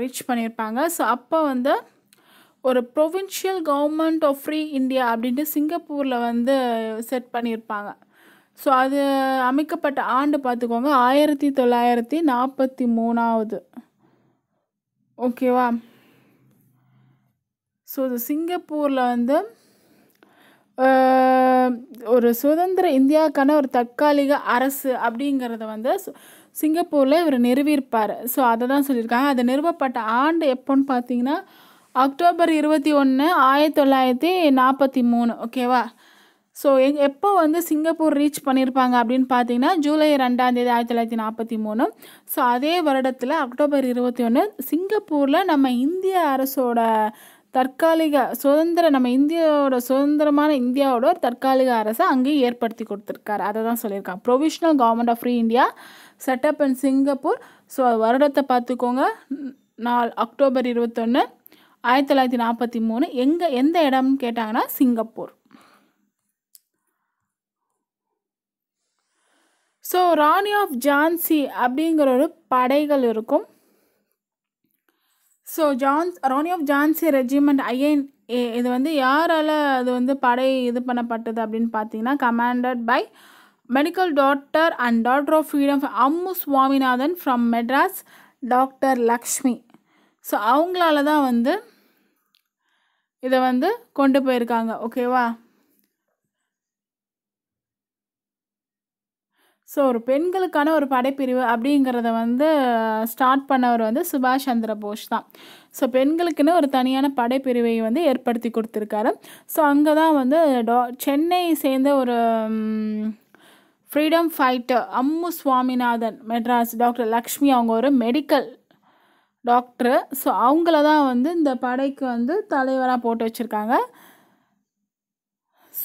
[SPEAKER 1] ரீச் பண்ணியிருப்பாங்க ஸோ அப்போ வந்து ஒரு provincial government of free India அப்படின்ட்டு சிங்கப்பூரில் வந்து செட் பண்ணியிருப்பாங்க ஸோ அது அமைக்கப்பட்ட ஆண்டு பார்த்துக்கோங்க ஆயிரத்தி தொள்ளாயிரத்தி நாற்பத்தி மூணாவது ஓகேவா ஸோ இது சிங்கப்பூரில் வந்து ஒரு சுதந்திர இந்தியாவுக்கான ஒரு தற்காலிக அரசு அப்படிங்கிறத வந்து சிங்கப்பூரில் இவர் நிறுவியிருப்பார் ஸோ அதை தான் சொல்லியிருக்காங்க அது நிறுவப்பட்ட ஆண்டு எப்போன்னு பார்த்தீங்கன்னா அக்டோபர் இருபத்தி ஒன்று ஆயிரத்தி தொள்ளாயிரத்தி நாற்பத்தி மூணு ஓகேவா ஸோ எங் எப்போ வந்து சிங்கப்பூர் ரீச் பண்ணியிருப்பாங்க அப்படின்னு பார்த்தீங்கன்னா ஜூலை ரெண்டாந்தேதி ஆயிரத்தி தொள்ளாயிரத்தி நாற்பத்தி மூணு ஸோ அதே வருடத்தில் அக்டோபர் இருபத்தி ஒன்று சிங்கப்பூரில் நம்ம இந்திய அரசோட தற்காலிக சுதந்திர நம்ம இந்தியாவோட சுதந்திரமான இந்தியாவோட ஒரு தற்காலிக அரசை அங்கேயும் ஏற்படுத்தி கொடுத்துருக்காரு அதை தான் சொல்லியிருக்காங்க provisional government of free India set up in Singapore so வருடத்தை பார்த்துக்கோங்க நாள் அக்டோபர் இருபத்தொன்று ஆயிரத்தி தொள்ளாயிரத்தி நாற்பத்தி மூணு எங்கே எந்த இடம்னு கேட்டாங்கன்னா Singapore so Rani of Jhansi அப்படிங்கிற ஒரு படைகள் இருக்கும் ஸோ ஜான்ஸ் Rani of Jhansi regiment I N A இது வந்து யாரால் அது வந்து படை இது பண்ணப்பட்டது அப்படின்னு பார்த்தீங்கன்னா commanded by medical doctor and doctor of freedom Ammu Swaminathan from Madras doctor Lakshmi so அவங்களால தான் வந்து இதை வந்து கொண்டு போயிருக்காங்க ஓகேவா ஸோ ஒரு பெண்களுக்கான ஒரு படைப்பிரிவு அப்படிங்கிறத வந்து ஸ்டார்ட் பண்ணவர் வந்து சுபாஷ் சந்திர போஸ் தான் ஸோ பெண்களுக்குன்னு ஒரு தனியான படைப்பிரிவை வந்து ஏற்படுத்தி கொடுத்துருக்காரு ஸோ அங்கே தான் வந்து டா சென்னை சேர்ந்த ஒரு freedom fighter Ammu Swaminathan Madras doctor Lakshmi அவங்க ஒரு மெடிக்கல் டாக்டரு ஸோ அவங்கள தான் வந்து இந்த படைக்கு வந்து தலைவராக போட்டு வச்சுருக்காங்க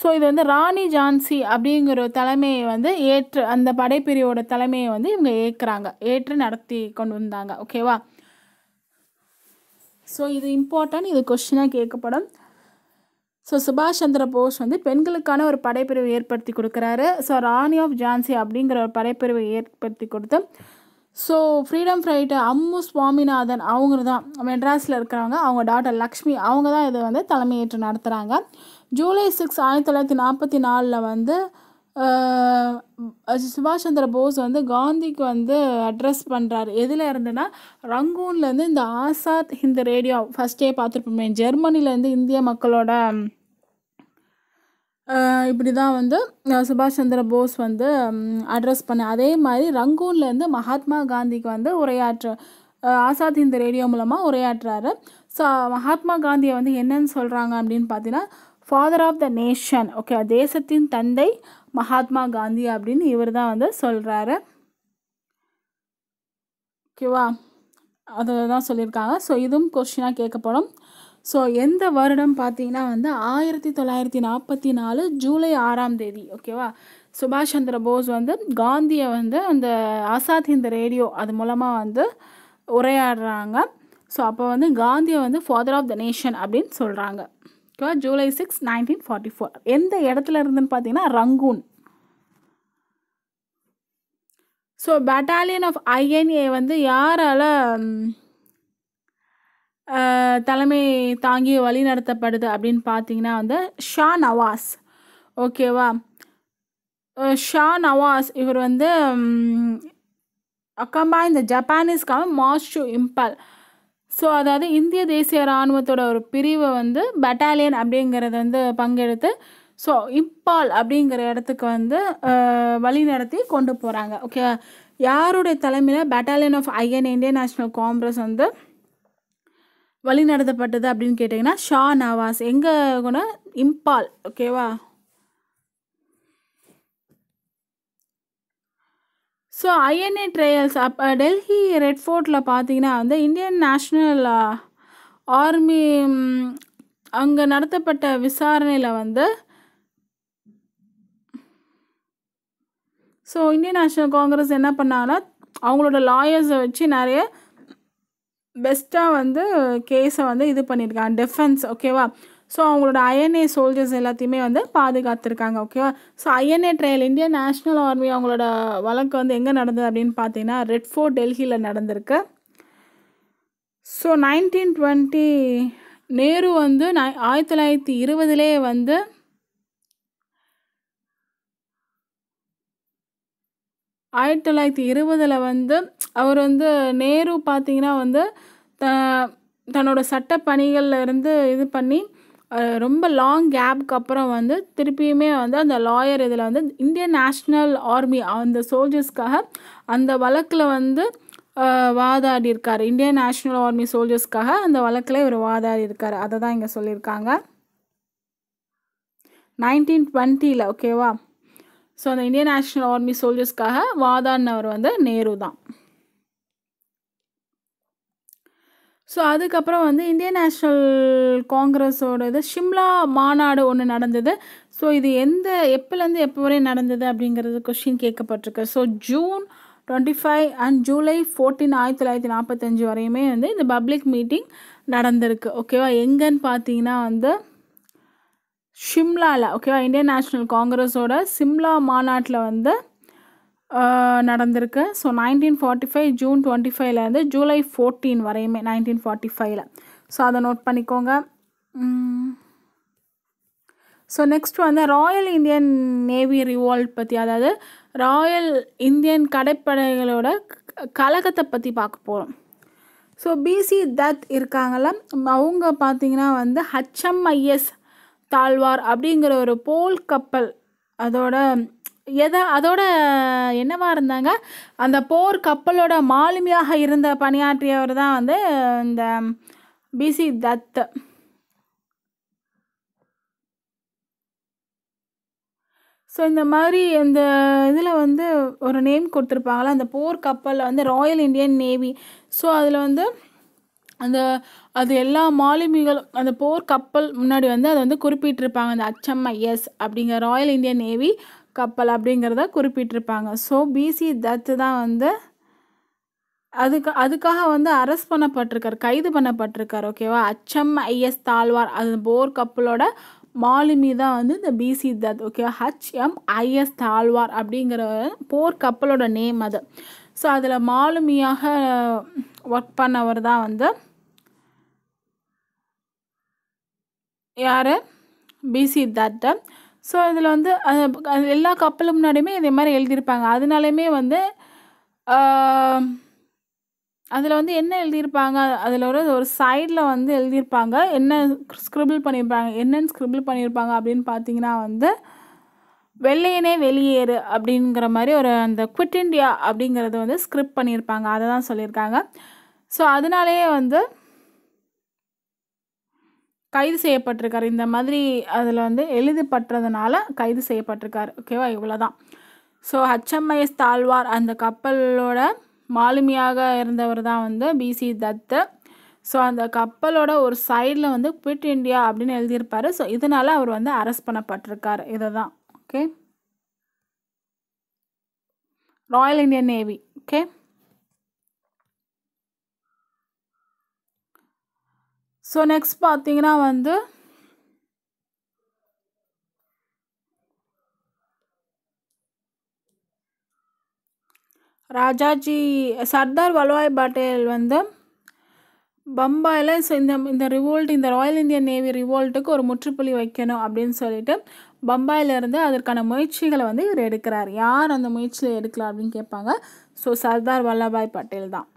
[SPEAKER 1] ஸோ இது வந்து ராணி ஜான்சி அப்படிங்கிற தலைமையை வந்து ஏற்று அந்த படைப்பிரிவோட தலைமையை வந்து இவங்க ஏற்கிறாங்க ஏற்று நடத்தி கொண்டு வந்தாங்க ஓகேவா ஸோ இது இம்பார்ட்டன்ட் இது கொஷினாக கேட்கப்படும் ஸோ சுபாஷ் சந்திர போஸ் வந்து பெண்களுக்கான ஒரு படைப்பிரிவை ஏற்படுத்தி கொடுக்குறாரு ஸோ ராணி ஆஃப் ஜான்சி அப்படிங்கிற ஒரு படைப்பிரிவை ஏற்படுத்தி கொடுத்து so freedom fighter Ammu Swaminathan அவங்க தான் மெட்ராஸில் இருக்கிறவங்க அவங்க டாக்டர் லக்ஷ்மி அவங்க தான் இதை வந்து தலைமையேற்று நடத்துகிறாங்க ஜூலை சிக்ஸ் ஆயிரத்தி தொள்ளாயிரத்தி நாற்பத்தி நாலில் வந்து சுபாஷ் சந்திர போஸ் வந்து காந்திக்கு வந்து அட்ரஸ் பண்ணுறாரு எதில் இருந்துன்னா ரங்கூன்லேருந்து இந்த ஆசாத் ஹிந்த் ரேடியோ ஃபஸ்ட்டே பார்த்துருப்போமே ஜெர்மனிலேருந்து இந்திய மக்களோட இப்படி தான் வந்து சுபாஷ் சந்திர போஸ் வந்து அட்ரஸ் பண்ண அதே மாதிரி ரங்கூன்லேருந்து மகாத்மா காந்திக்கு வந்து உரையாற்று ஆசாத் ஹிந்த் ரேடியோ மூலமாக உரையாற்றுறாரு ஸோ மகாத்மா காந்தியை வந்து என்னென்னு சொல்கிறாங்க அப்படின்னு பார்த்தீங்கன்னா father of the nation okay தேசத்தின் தந்தை மகாத்மா காந்தி அப்படின்னு இவர் தான் வந்து சொல்கிறாரு ஓகேவா அதுதான் தான் சொல்லியிருக்காங்க ஸோ இதுவும் கொஷினாக கேட்கப்படும் ஸோ எந்த வருடம் பார்த்தீங்கன்னா வந்து ஆயிரத்தி தொள்ளாயிரத்தி நாற்பத்தி நாலு ஜூலை ஆறாம் தேதி ஓகேவா சுபாஷ் சந்திர போஸ் வந்து காந்தியை வந்து அந்த ஆசாத் ஹிந்த் ரேடியோ அது மூலமாக வந்து உரையாடுறாங்க ஸோ அப்போ வந்து காந்தியை வந்து ஃபாதர் ஆஃப் த நேஷன் அப்படின்னு சொல்கிறாங்க ஓகேவா July six nineteen forty four எந்த இடத்துல இருந்துன்னு பார்த்தீங்கன்னா Rangoon so battalion of INA வந்து யாரால் தலைமை தாங்கி வழி நடத்தப்படுது அப்படின்னு பார்த்தீங்கன்னா வந்து ஷா நவாஸ் ஓகேவா ஷா நவாஸ் இவர் வந்து அக்கம்பா இந்த ஜப்பானீஸ்க்காக மாஸ்டு இம்பால் ஸோ அதாவது இந்திய தேசிய இராணுவத்தோட ஒரு பிரிவை வந்து பட்டாலியன் அப்படிங்கிறத வந்து பங்கெடுத்து ஸோ இம்பால் அப்படிங்கிற இடத்துக்கு வந்து வழி நடத்தி கொண்டு போகிறாங்க ஓகே யாருடைய தலைமையில் battalion of IN Indian national Congress வந்து வழி நடத்தப்பட்டது அப்படின்னு கேட்டிங்கன்னா ஷா நவாஸ் எங்கே கூட இம்பால் ஓகேவா ஸோ ஐஎன்ஏ ட்ரையல்ஸ் அப்போ டெல்லி ரெட் ஃபோர்ட்டில் பார்த்தீங்கன்னா வந்து இந்தியன் நேஷ்னல் ஆர்மி அங்கே நடத்தப்பட்ட விசாரணையில் வந்து ஸோ இந்தியன் நேஷ்னல் காங்கிரஸ் என்ன பண்ணாங்கன்னா அவங்களோட லாயர்ஸை வச்சு நிறைய பெஸ்ட்டாக வந்து கேஸை வந்து இது பண்ணியிருக்காங்க டிஃபென்ஸ் ஓகேவா ஸோ அவங்களோட ஐஎன்ஏ சோல்ஜர்ஸ் எல்லாத்தையுமே வந்து பாதுகாத்துருக்காங்க ஓகேவா so INA trial Indian national Army அவங்களோட வழக்கு வந்து எங்கே நடந்தது அப்படின்னு பார்த்தீங்கன்னா ரெட் ஃபோர்ட் டெல்லியில் நடந்திருக்கு ஸோ நைன்டீன் டுவெண்ட்டி நேரு வந்து நை ஆயிரத்தி தொள்ளாயிரத்தி இருபதுலே வந்து ஆயிரத்தி தொள்ளாயிரத்தி இருபதில் வந்து அவர் வந்து நேரு பார்த்திங்கன்னா வந்து த தன்னோட சட்ட பணிகளில் இருந்து இது பண்ணி ரொம்ப லாங் கேப்க்கு அப்புறம் வந்து திருப்பியுமே வந்து அந்த லாயர் இதில் வந்து இந்தியன் நேஷ்னல் ஆர்மி அந்த சோல்ஜர்ஸ்க்காக அந்த வழக்கில் வந்து வாதாடி இருக்கார் இந்தியன் நேஷ்னல் ஆர்மி சோல்ஜர்ஸ்க்காக அந்த வழக்கில் இவர் வாதாடி இருக்கார் அதை தான் இங்கே சொல்லியிருக்காங்க நைன்டீன் டுவெண்ட்டியில் ஓகேவா ஸோ அந்த இந்தியன் நேஷ்னல் ஆர்மி சோல்ஜர்ஸ்க்காக வாதாடினவர் வந்து நேரு தான் ஸோ அதுக்கப்புறம் வந்து இந்தியன் நேஷ்னல் காங்கிரஸோட இது ஷிம்லா மாநாடு ஒன்று நடந்தது ஸோ இது எந்த எப்போலேருந்து எப்போ வரையும் நடந்தது அப்படிங்கிறது கொஷின் கேட்கப்பட்டிருக்கு so June twenty five and July fourteen ஆயிரத்தி தொள்ளாயிரத்தி நாற்பத்தஞ்சு வரையுமே வந்து இந்த பப்ளிக் மீட்டிங் நடந்திருக்கு ஓகேவா எங்கன்னு பார்த்தீங்கன்னா வந்து ஷிம்லாவில் ஓகேவா இந்தியன் நேஷ்னல் காங்கிரஸோட சிம்லா மாநாட்டில் வந்து நடந்திருக்கு so nineteen forty five June twenty ஃபைவ்லேருந்து ஜூலை ஃபோர்டீன் வரையுமே நைன்டீன் ஃபார்ட்டி ஃபைவ்ல ஸோ அதை நோட் பண்ணிக்கோங்க ஸோ நெக்ஸ்ட் வந்து ராயல் இந்தியன் நேவி ரிவால்ட் பற்றி அதாவது ராயல் இந்தியன் கடைப்படைகளோட கழகத்தை பற்றி பார்க்க போகிறோம் ஸோ பிசி தத் இருக்காங்கள அவங்க பார்த்திங்கன்னா வந்து ஹச்எம்ஐஎஸ் தாழ்வார் அப்படிங்கிற ஒரு போல் கப்பல் அதோட எதா அதோட என்னவாக இருந்தாங்க அந்த போர் கப்பலோட மாலுமியாக இருந்த பணியாற்றியவர் தான் வந்து இந்த பிசி தத் ஸோ இந்த மாதிரி இந்த இதில் வந்து ஒரு நேம் கொடுத்துருப்பாங்களா அந்த போர் கப்பலில் வந்து ராயல் இண்டியன் நேவி ஸோ அதில் வந்து அந்த அது எல்லா மாலுமிகளும் அந்த போர் கப்பல் முன்னாடி வந்து அதை வந்து குறிப்பிட்டிருப்பாங்க அந்த எஸ் அப்படிங்கிற ராயல் இந்தியன் நேவி கப்பல் அப்படிங்கிறத குறிப்பிட்டிருப்பாங்க ஸோ பிசி தத்து தான் வந்து அதுக்கு அதுக்காக வந்து அரெஸ்ட் பண்ணப்பட்டிருக்கார் கைது பண்ணப்பட்டிருக்கார் ஓகேவா அச்சம் ஐஎஸ் தாழ்வார் அது போர் கப்பலோட மாலுமி தான் வந்து இந்த பிசி தத் ஓகேவா ஹச்எம் ஐஎஸ் தாழ்வார் அப்படிங்கிற போர் கப்பலோட நேம் அது ஸோ அதில் மாலுமியாக ஒர்க் பண்ணவர் தான் வந்து யார் பிசி தட்டை ஸோ அதில் வந்து எல்லா கப்பலும் முன்னாடியுமே இதே மாதிரி எழுதியிருப்பாங்க அதனாலையுமே வந்து அதில் வந்து என்ன எழுதியிருப்பாங்க அதில் ஒரு ஒரு சைடில் வந்து எழுதியிருப்பாங்க என்ன ஸ்க்ரிபிள் பண்ணியிருப்பாங்க என்னென்னு ஸ்க்ரிபிள் பண்ணியிருப்பாங்க அப்படின்னு பார்த்தீங்கன்னா வந்து வெள்ளையனே வெளியேறு அப்படிங்கிற மாதிரி ஒரு அந்த குவிட் இண்டியா அப்படிங்கிறது வந்து ஸ்கிரிப்ட் பண்ணியிருப்பாங்க அதை தான் சொல்லியிருக்காங்க ஸோ அதனாலேயே வந்து கைது செய்யப்பட்டிருக்கார் இந்த மாதிரி அதில் வந்து எழுதப்பட்டதுனால கைது செய்யப்பட்டிருக்கார் ஓகேவா இவ்வளோதான் ஸோ ஹச்எம்ஐஎஸ் தாழ்வார் அந்த கப்பலோட மாலுமியாக இருந்தவர் தான் வந்து பிசி தத்து ஸோ அந்த கப்பலோட ஒரு சைடில் வந்து குவிட் இண்டியா அப்படின்னு எழுதியிருப்பார் ஸோ இதனால் அவர் வந்து அரெஸ்ட் பண்ணப்பட்டிருக்கார் இதை தான் okay Royal Indian Navy okay so next பார்த்தீங்கன்னா வந்து ராஜாஜி சர்தார் வல்லபாய் பட்டேல் வந்து பம்பாயில் இந்த இந்த ரிவோல்ட் இந்த ராயல் இந்தியன் நேவி ரிவோல்ட்டுக்கு ஒரு முற்றுப்புள்ளி வைக்கணும் அப்படின்னு சொல்லிட்டு பம்பாயிலிருந்து அதற்கான முயற்சிகளை வந்து இவர் எடுக்கிறார் யார் அந்த முயற்சியில் எடுக்கலாம் அப்படின்னு கேட்பாங்க ஸோ சர்தார் வல்லபாய் பட்டேல் தான்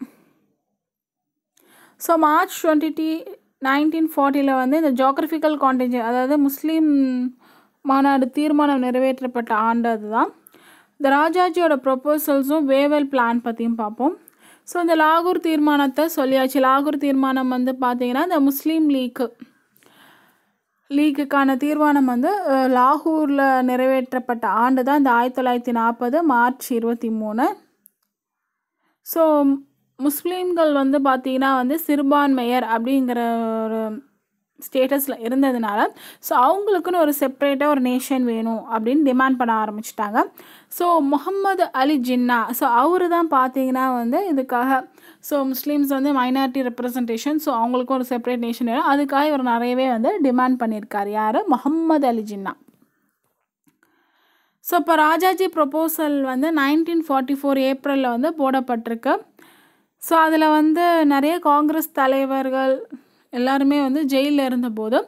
[SPEAKER 1] ஸோ மார்ச் டுவெண்ட்டி நைன்டீன் ஃபார்ட்டியில் வந்து இந்த ஜோக்ரஃபிக்கல் கான்டேஜ் அதாவது முஸ்லீம் மாநாடு தீர்மானம் நிறைவேற்றப்பட்ட ஆண்டு அதுதான் இந்த ராஜாஜியோட ப்ரொப்போசல்ஸும் வேவல் பிளான் பற்றியும் பார்ப்போம் ஸோ இந்த லாகூர் தீர்மானத்தை சொல்லியாச்சு லாகூர் தீர்மானம் வந்து பார்த்திங்கன்னா இந்த முஸ்லீம் லீக்கு லீக்குக்கான தீர்மானம் வந்து லாகூரில் நிறைவேற்றப்பட்ட ஆண்டு தான் இந்த ஆயிரத்தி தொள்ளாயிரத்தி நாற்பது மார்ச் இருபத்தி மூணு ஸோ முஸ்லீம்கள் வந்து பார்த்திங்கன்னா வந்து சிறுபான்மையர் அப்படிங்கிற ஒரு ஸ்டேட்டஸில் இருந்ததுனால ஸோ அவங்களுக்குன்னு ஒரு செப்ரேட்டாக ஒரு நேஷன் வேணும் அப்படின்னு டிமாண்ட் பண்ண ஆரம்பிச்சிட்டாங்க ஸோ முகமது அலி ஜின்னா ஸோ அவரு தான் பார்த்தீங்கன்னா வந்து இதுக்காக ஸோ முஸ்லீம்ஸ் வந்து மைனாரிட்டி ரெப்ரசன்டேஷன் ஸோ அவங்களுக்கும் ஒரு செப்ரேட் நேஷன் வேணும் அதுக்காக இவர் நிறையவே வந்து டிமாண்ட் பண்ணியிருக்கார் யார் முகம்மது அலி ஜின்னா ஸோ இப்போ ராஜாஜி ப்ரொப்போசல் வந்து நைன்டீன் ஃபார்ட்டி ஃபோர் ஏப்ரலில் வந்து போடப்பட்டிருக்கு ஸோ அதில் வந்து நிறைய காங்கிரஸ் தலைவர்கள் எல்லாருமே வந்து ஜெயிலில் இருந்தபோது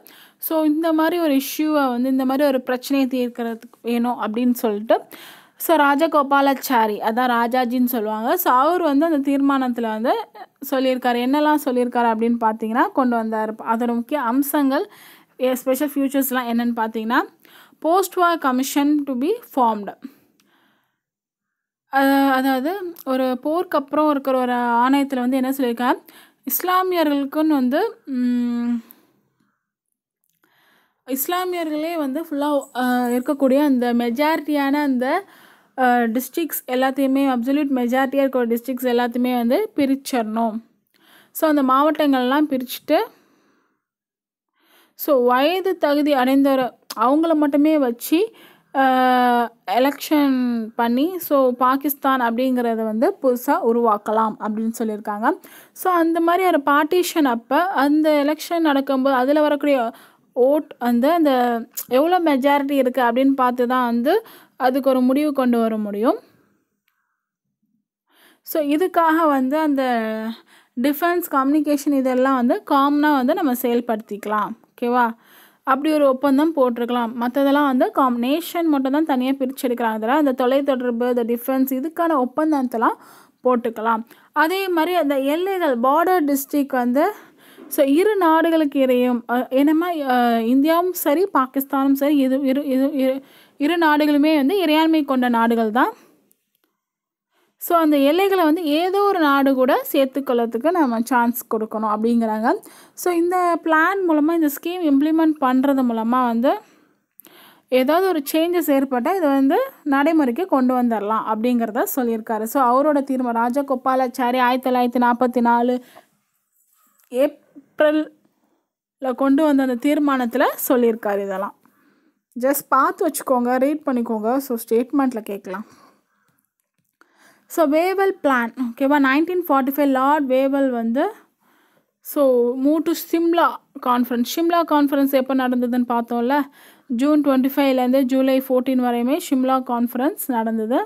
[SPEAKER 1] ஸோ இந்த மாதிரி ஒரு இஷ்யூவை வந்து இந்த மாதிரி ஒரு பிரச்சனையை தீர்க்கிறதுக்கு வேணும் அப்படின்னு சொல்லிட்டு ஸோ ராஜகோபாலாச்சாரி அதான் ராஜாஜின்னு சொல்லுவாங்க ஸோ அவர் வந்து அந்த தீர்மானத்தில் வந்து சொல்லியிருக்காரு என்னெல்லாம் சொல்லியிருக்காரு அப்படின்னு பார்த்தீங்கன்னா கொண்டு வந்தார் அதோட முக்கிய அம்சங்கள் ஸ்பெஷல் ஃபியூச்சர்ஸ்லாம் என்னென்னு பார்த்தீங்கன்னா post war commission to be formed அதாவது ஒரு போருக்கு அப்புறம் இருக்கிற ஒரு ஆணையத்தில் வந்து என்ன சொல்லியிருக்காங்க இஸ்லாமியர்களுக்குன்னு வந்து இஸ்லாமியர்களே வந்து ஃபுல்லாக இருக்கக்கூடிய அந்த மெஜாரிட்டியான அந்த டிஸ்ட்ரிக்ஸ் எல்லாத்தையுமே அப்சல்யூட் மெஜாரிட்டியாக இருக்கிற டிஸ்ட்ரிக்ஸ் எல்லாத்தையுமே வந்து பிரிச்சிடணும் ஸோ அந்த மாவட்டங்கள்லாம் பிரிச்சுட்டு ஸோ வயது தகுதி அடைந்தவரை அவங்கள மட்டுமே வச்சு எலெக்ஷன் பண்ணி ஸோ பாகிஸ்தான் அப்படிங்கிறத வந்து புதுசாக உருவாக்கலாம் அப்படின்னு சொல்லியிருக்காங்க ஸோ அந்த மாதிரி ஒரு பார்ட்டிஷன் அப்போ அந்த எலெக்ஷன் நடக்கும்போது அதில் வரக்கூடிய ஓட் வந்து அந்த எவ்வளோ மெஜாரிட்டி இருக்குது அப்படின்னு பார்த்து தான் வந்து அதுக்கு ஒரு முடிவு கொண்டு வர முடியும் ஸோ இதுக்காக வந்து அந்த டிஃபென்ஸ் கம்யூனிகேஷன் இதெல்லாம் வந்து காமனாக வந்து நம்ம செயல்படுத்திக்கலாம் ஓகேவா அப்படி ஒரு ஒப்பந்தம் போட்டிருக்கலாம் மற்றதெல்லாம் வந்து நேஷன் மட்டும் தான் தனியாக பிரித்து எடுக்கிறாங்க அதில் அந்த தொலைத்தொடர்பு இந்த டிஃபென்ஸ் இதுக்கான ஒப்பந்தத்தெல்லாம் போட்டுக்கலாம் அதே மாதிரி அந்த எல்லைகள் பார்டர் டிஸ்ட்ரிக் வந்து ஸோ இரு நாடுகளுக்கு இடையும் என்னமா இந்தியாவும் சரி பாகிஸ்தானும் சரி இது இரு இரு இரு நாடுகளுமே வந்து இறையாண்மை கொண்ட நாடுகள் தான் ஸோ அந்த எல்லைகளை வந்து ஏதோ ஒரு நாடு கூட சேர்த்துக்கொள்ளத்துக்கு நம்ம சான்ஸ் கொடுக்கணும் அப்படிங்கிறாங்க ஸோ இந்த பிளான் மூலமாக இந்த ஸ்கீம் இம்ப்ளிமெண்ட் பண்ணுறது மூலமாக வந்து ஏதாவது ஒரு சேஞ்சஸ் ஏற்பட்டால் இதை வந்து நடைமுறைக்கு கொண்டு வந்துடலாம் அப்படிங்கிறத சொல்லியிருக்காரு ஸோ அவரோட தீர்மா ராஜகோபாலாச்சாரி ஆயிரத்தி தொள்ளாயிரத்தி நாற்பத்தி நாலு ஏப்ரலில் கொண்டு வந்த அந்த தீர்மானத்தில் சொல்லியிருக்காரு இதெல்லாம் ஜஸ்ட் பார்த்து வச்சுக்கோங்க ரீட் பண்ணிக்கோங்க ஸோ ஸ்டேட்மெண்ட்டில் கேட்கலாம் ஸோ வேவல் பிளான் ஓகேவா nineteen forty five Lord Wavell வந்து ஸோ மூ to Simla conference Shimla conference எப்போ நடந்ததுன்னு பார்த்தோம்ல ஜூன் டுவெண்ட்டி ஃபைவ்லேருந்து ஜூலை ஃபோர்டீன் வரையுமே ஷிம்லா கான்ஃபரன்ஸ் நடந்தது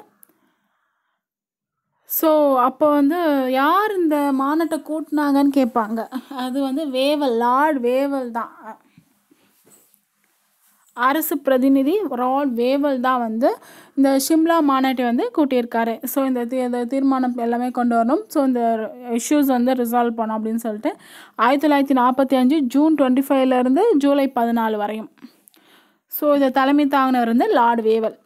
[SPEAKER 1] ஸோ அப்போ வந்து யார் இந்த மாநாட்டை கூட்டினாங்கன்னு கேட்பாங்க அது வந்து வேவல் லார்ட் வேவல் தான் அரசு பிரதிநிதி ரால் வேவல் தான் வந்து இந்த ஷிம்லா மாநாட்டை வந்து கூட்டியிருக்காரு ஸோ இந்த தீர்மானம் எல்லாமே கொண்டு வரணும் ஸோ இந்த இஷ்யூஸ் வந்து ரிசால்வ் பண்ணும் அப்படின்னு சொல்லிட்டு ஆயிரத்தி தொள்ளாயிரத்தி நாற்பத்தி அஞ்சு ஜூன் டுவெண்ட்டி ஃபைவ்லேருந்து ஜூலை பதினாலு வரையும் ஸோ இதை தலைமை தாங்கினவர் வந்து லார்டு வேவல்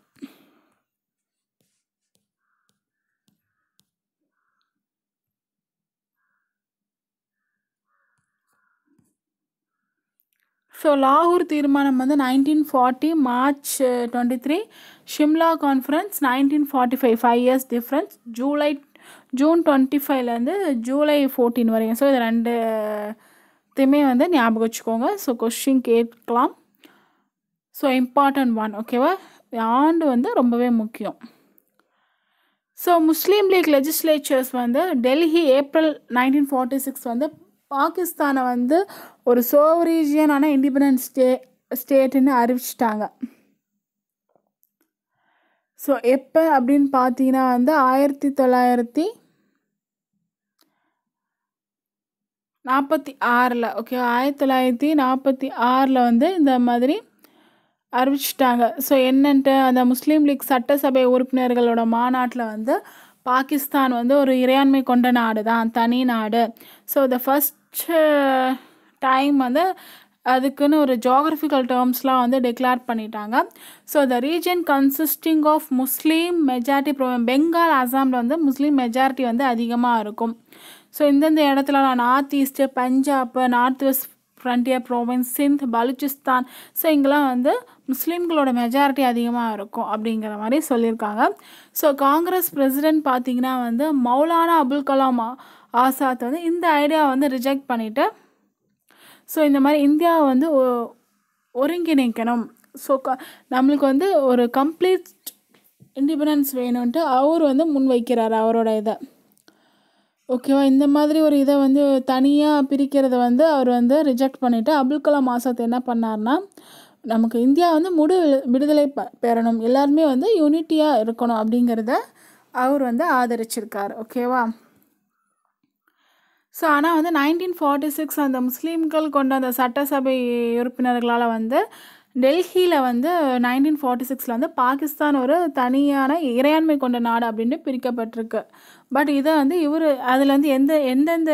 [SPEAKER 1] ஸோ லாகூர் தீர்மானம் வந்து nineteen forty March twenty three Shimla conference nineteen forty five five years difference July June twenty ஃபைவ்லேருந்து ஜூலை ஃபோர்டீன் வரைக்கும் ஸோ இது ரெண்டு ரெண்டுத்தையுமே வந்து ஞாபகம் வச்சுக்கோங்க ஸோ கொஷின் கேட்கலாம் ஸோ இம்பார்ட்டன்ட் ஒன் ஓகேவா ஆண்டு வந்து ரொம்பவே முக்கியம் ஸோ முஸ்லீம் லீக் லெஜிஸ்லேச்சர்ஸ் வந்து Delhi April nineteen forty six வந்து பாகிஸ்தானை வந்து ஒரு சோவரீஜியனான இண்டிபெண்டன்ஸ் ஸ்டே ஸ்டேட்டுன்னு அறிவிச்சிட்டாங்க ஸோ எப்போ அப்படின்னு பார்த்தீங்கன்னா வந்து ஆயிரத்தி தொள்ளாயிரத்தி நாற்பத்தி ஆறில் ஓகே ஆயிரத்தி தொள்ளாயிரத்தி நாற்பத்தி ஆறில் வந்து இந்த மாதிரி அறிவிச்சிட்டாங்க ஸோ என்னன்ட்டு அந்த முஸ்லீம் லீக் சட்டசபை உறுப்பினர்களோட மாநாட்டில் வந்து பாகிஸ்தான் வந்து ஒரு இறையாண்மை கொண்ட நாடு தான் தனி நாடு ஸோ த ஃபஸ்ட்டு டைம் வந்து அதுக்குன்னு ஒரு ஜியாகிரபிக்கல் டேர்ம்ஸ்லாம் வந்து டிக்ளேர் பண்ணிட்டாங்க so the region consisting of Muslim majority Bengal அசாமில் வந்து முஸ்லீம் மெஜாரிட்டி வந்து அதிகமாக இருக்கும் ஸோ இந்தந்த இடத்துலலாம் north east Punjab north west frontier province Sindh Baluchistan so இங்கெல்லாம் வந்து முஸ்லீம்களோட மெஜாரிட்டி அதிகமாக இருக்கும் அப்படிங்கிற மாதிரி சொல்லியிருக்காங்க ஸோ காங்கிரஸ் பிரசிடென்ட் பார்த்தீங்கன்னா வந்து மௌலானா அபுல் கலாம் ஆசாத் வந்து இந்த ஐடியாவை வந்து ரிஜெக்ட் பண்ணிவிட்டு ஸோ இந்த மாதிரி இந்தியாவை வந்து ஒருங்கிணைக்கணும் ஸோ க நம்மளுக்கு வந்து ஒரு கம்ப்ளீட் இண்டிபெண்டன்ஸ் வேணும்ன்ட்டு அவர் வந்து முன்வைக்கிறார் அவரோட இதை ஓகேவா இந்த மாதிரி ஒரு இதை வந்து தனியாக பிரிக்கிறத வந்து அவர் வந்து ரிஜெக்ட் பண்ணிவிட்டு அப்துல் கலாம் ஆசாத் என்ன பண்ணார்னா நமக்கு இந்தியா வந்து முடு விடுதலை ப பெறணும் எல்லாருமே வந்து யூனிட்டியாக இருக்கணும் அப்படிங்கிறத அவர் வந்து ஆதரிச்சிருக்கார் ஓகேவா ஸோ ஆனால் வந்து நைன்டீன் ஃபார்ட்டி சிக்ஸ் அந்த முஸ்லீம்கள் கொண்ட அந்த சட்டசபை உறுப்பினர்களால் வந்து டெல்லியில் வந்து நைன்டீன் ஃபார்ட்டி சிக்ஸில் வந்து பாகிஸ்தான் ஒரு தனியான இறையாண்மை கொண்ட நாடு அப்படின்னு பிரிக்கப்பட்டிருக்கு பட் இதை வந்து இவர் அதுலேருந்து எந்த எந்தெந்த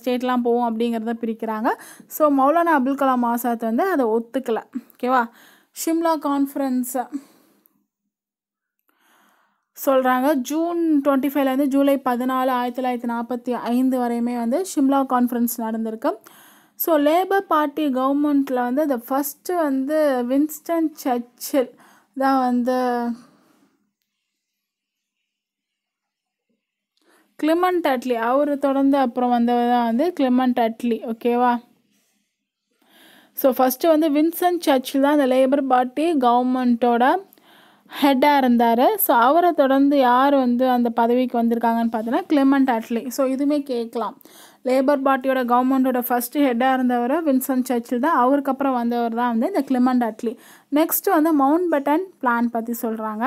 [SPEAKER 1] ஸ்டேட்லாம் போவோம் அப்படிங்கிறத பிரிக்கிறாங்க ஸோ மௌலானா அப்துல் கலாம் ஆசாத் வந்து அதை ஒத்துக்கலை ஓகேவா ஷிம்லா கான்ஃபரன்ஸை சொல்கிறாங்க ஜூன் டுவெண்ட்டி ஃபைவ்லேருந்து ஜூலை பதினாலு ஆயிரத்தி தொள்ளாயிரத்தி நாற்பத்தி ஐந்து வரையுமே வந்து ஷிம்லா கான்ஃபரன்ஸ் நடந்திருக்கு ஸோ லேபர் பார்ட்டி கவர்மெண்ட்டில் வந்து த ஃபஸ்ட்டு வந்து வின்ஸ்டன் சர்ச்சில் தான் வந்து கிளிமண்ட் அட்லி அவர் தொடர்ந்து அப்புறம் வந்தவர் தான் வந்து கிளிமண்ட் அட்லி ஓகேவா ஸோ ஃபஸ்ட்டு வந்து வின்சன் சர்ச்சில் தான் அந்த லேபர் பார்ட்டி கவர்மெண்ட்டோட ஹெட்டாக இருந்தார் ஸோ அவரை தொடர்ந்து யார் வந்து அந்த பதவிக்கு வந்திருக்காங்கன்னு பார்த்தீங்கன்னா கிளெமெண்ட் அட்லி ஸோ இதுவுமே கேட்கலாம் லேபர் பார்ட்டியோட கவர்மெண்ட்டோட ஃபஸ்ட்டு ஹெட்டாக இருந்தவர் வின்சன் சர்ச்சில் தான் அவருக்கு அப்புறம் வந்தவர் தான் வந்து இந்த கிளிமெண்ட் அட்லி நெக்ஸ்ட்டு வந்து மவுண்ட் பட்டன் பிளான் பற்றி சொல்கிறாங்க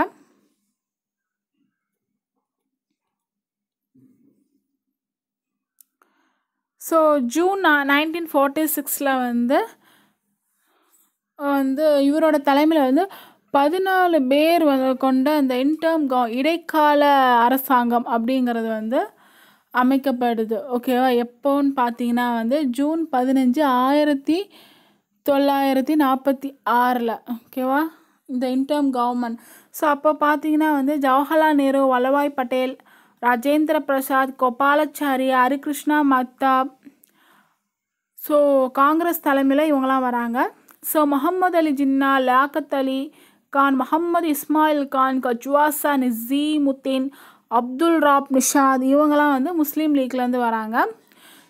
[SPEAKER 1] ஸோ ஜூன் நைன்டீன் ஃபோர்ட்டி சிக்ஸில் வந்து வந்து இவரோட தலைமையில் வந்து பதினாலு பேர் கொண்ட அந்த இன்டர்ம் கவ இடைக்கால அரசாங்கம் அப்படிங்கிறது வந்து அமைக்கப்படுது ஓகேவா எப்போன்னு பார்த்தீங்கன்னா வந்து ஜூன் பதினஞ்சு ஆயிரத்தி தொள்ளாயிரத்தி நாற்பத்தி ஆறில் ஓகேவா இந்த இன்டர்ம் கவர்மெண்ட் ஸோ அப்போ பார்த்தீங்கன்னா வந்து ஜவஹர்லால் நேரு வல்லபாய் பட்டேல் ராஜேந்திர பிரசாத் கோபாலச்சாரி ஹரிகிருஷ்ணா மத்தா ஸோ காங்கிரஸ் தலைமையில் இவங்களாம் வராங்க ஸோ முகமது அலி ஜின்னா லாக்கத் அலி கான் मोहम्मद இஸ்மாயில் கான் கஜ்வாசா நிசீமுத்தீன் அப்துல் ராப் நிஷாத் இவங்கெல்லாம் வந்து முஸ்லீம் லீக்லேருந்து வராங்க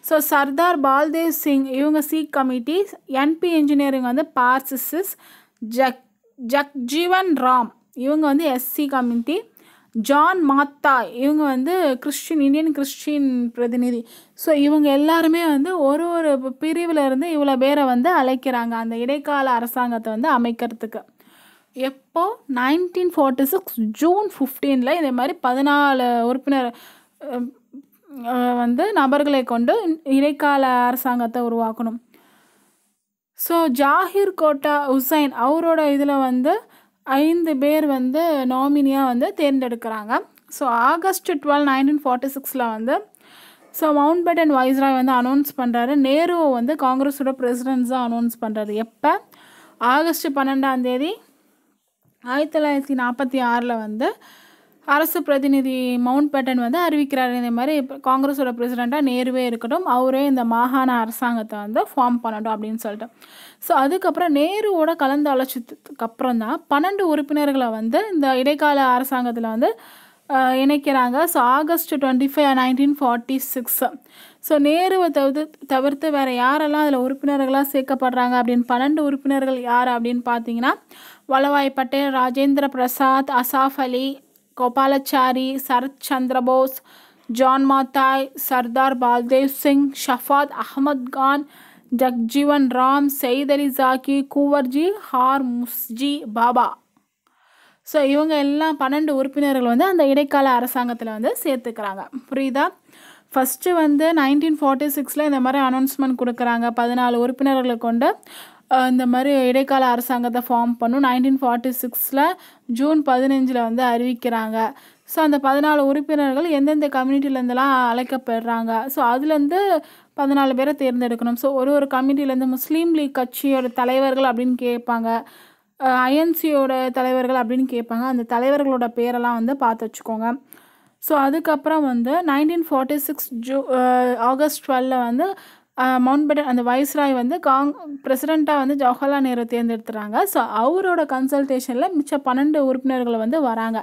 [SPEAKER 1] ஸோ சர்தார் பால்தேவ் சிங் இவங்க சீக் கமிட்டி என்பி இன்ஜினியரிங் வந்து பார்சிசிஸ் ஜக் ஜக்ஜீவன் ராம் இவங்க வந்து எஸ்சி கமிட்டி ஜான் மாத்தா இவங்க வந்து கிறிஸ்டின் இந்தியன் கிறிஸ்டின் பிரதிநிதி ஸோ இவங்க எல்லாருமே வந்து ஒரு ஒரு பிரிவில் இருந்து இவ்வளோ பேரை வந்து அழைக்கிறாங்க அந்த இடைக்கால அரசாங்கத்தை வந்து அமைக்கிறதுக்கு எப்போ நைன்டீன் ஃபார்ட்டி சிக்ஸ் ஜூன் ஃபிஃப்டீனில் இதே மாதிரி பதினாலு உறுப்பினர் வந்து நபர்களை கொண்டு இடைக்கால அரசாங்கத்தை உருவாக்கணும் ஸோ ஜாகிர் கோட்டா ஹுசைன் அவரோட இதில் வந்து ஐந்து பேர் வந்து நாமினியாக வந்து தேர்ந்தெடுக்கிறாங்க so August twelve nineteen forty சிக்ஸில் வந்து ஸோ மவுண்ட் பேட்டன் வைஸ்ராய் வந்து அனௌன்ஸ் பண்ணுறாரு நேரு வந்து காங்கிரஸோட பிரசிடென்ட்ஸாக அனௌன்ஸ் பண்ணுறாரு எப்போ ஆகஸ்ட் பன்னெண்டாம் தேதி ஆயிரத்தி தொள்ளாயிரத்தி நாற்பத்தி ஆறில் வந்து அரசு பிரதிநிதி மவுண்ட் பேட்டன் வந்து அறிவிக்கிறார் இந்த மாதிரி காங்கிரஸோட பிரசிடெண்ட்டாக நேருவே இருக்கட்டும் அவரே இந்த மாகாண அரசாங்கத்தை வந்து ஃபார்ம் பண்ணட்டும் அப்படின்னு சொல்லிட்டு ஸோ அதுக்கப்புறம் நேருவோட கலந்து அழைச்சதுக்கு அப்புறம் தான் பன்னெண்டு உறுப்பினர்களை வந்து இந்த இடைக்கால அரசாங்கத்தில் வந்து இணைக்கிறாங்க so August twenty five nineteen forty six so நேருவை தவிர்த்து தவிர்த்து வேறு யாரெல்லாம் அதில் உறுப்பினர்களாக சேர்க்கப்படுறாங்க அப்படின்னு பன்னெண்டு உறுப்பினர்கள் யார் அப்படின்னு பார்த்தீங்கன்னா Vallabhbhai Patel Rajendra Prasad Asaf Ali Gopalachari Sarat Chandrabose John Matthai Sardar Baldev Singh Shafaat Ahmad Khan Jagjivan Ram Syed Ali Zaheer Cooverji Hormusji Bhabha so இவங்க எல்லாம் பன்னெண்டு உறுப்பினர்கள் வந்து அந்த இடைக்கால அரசாங்கத்தில் வந்து சேர்த்துக்கிறாங்க புரியுதா ஃபஸ்ட்டு வந்து நைன்டீன் ஃபார்ட்டி சிக்ஸில் இந்த மாதிரி அனௌன்ஸ்மெண்ட் கொடுக்குறாங்க பதினாலு உறுப்பினர்களை கொண்டு இந்த மாதிரி இடைக்கால அரசாங்கத்தை ஃபார்ம் பண்ணும் நைன்டீன் ஃபார்ட்டி சிக்ஸில் ஜூன் பதினஞ்சில் வந்து அறிவிக்கிறாங்க ஸோ அந்த பதினாலு உறுப்பினர்கள் எந்தெந்த கம்யூனிட்டிலேருந்துலாம் அழைக்கப்படுறாங்க ஸோ அதுலேருந்து பதினாலு பேரை தேர்ந்தெடுக்கணும் ஸோ ஒரு ஒரு கம்யூனிட்டிலேருந்து முஸ்லீம் லீக் கட்சியோட தலைவர்கள் அப்படின்னு கேட்பாங்க ஐஎன்சியோட தலைவர்கள் அப்படின்னு கேட்பாங்க அந்த தலைவர்களோட பேரெல்லாம் வந்து பார்த்து வச்சுக்கோங்க ஸோ அதுக்கப்புறம் வந்து நைன்டீன் ஃபார்ட்டி சிக்ஸ் ஜூ ஆகஸ்ட் டுவெலில் வந்து மவுண்ட் பேட்டன் அந்த வைஸ்ராய் வந்து காங் பிரசிடெண்ட்டாக வந்து ஜவஹர்லால் நேரு தேர்ந்தெடுத்துறாங்க ஸோ அவரோட கன்சல்டேஷனில் மிச்ச பன்னெண்டு உறுப்பினர்கள் வந்து வராங்க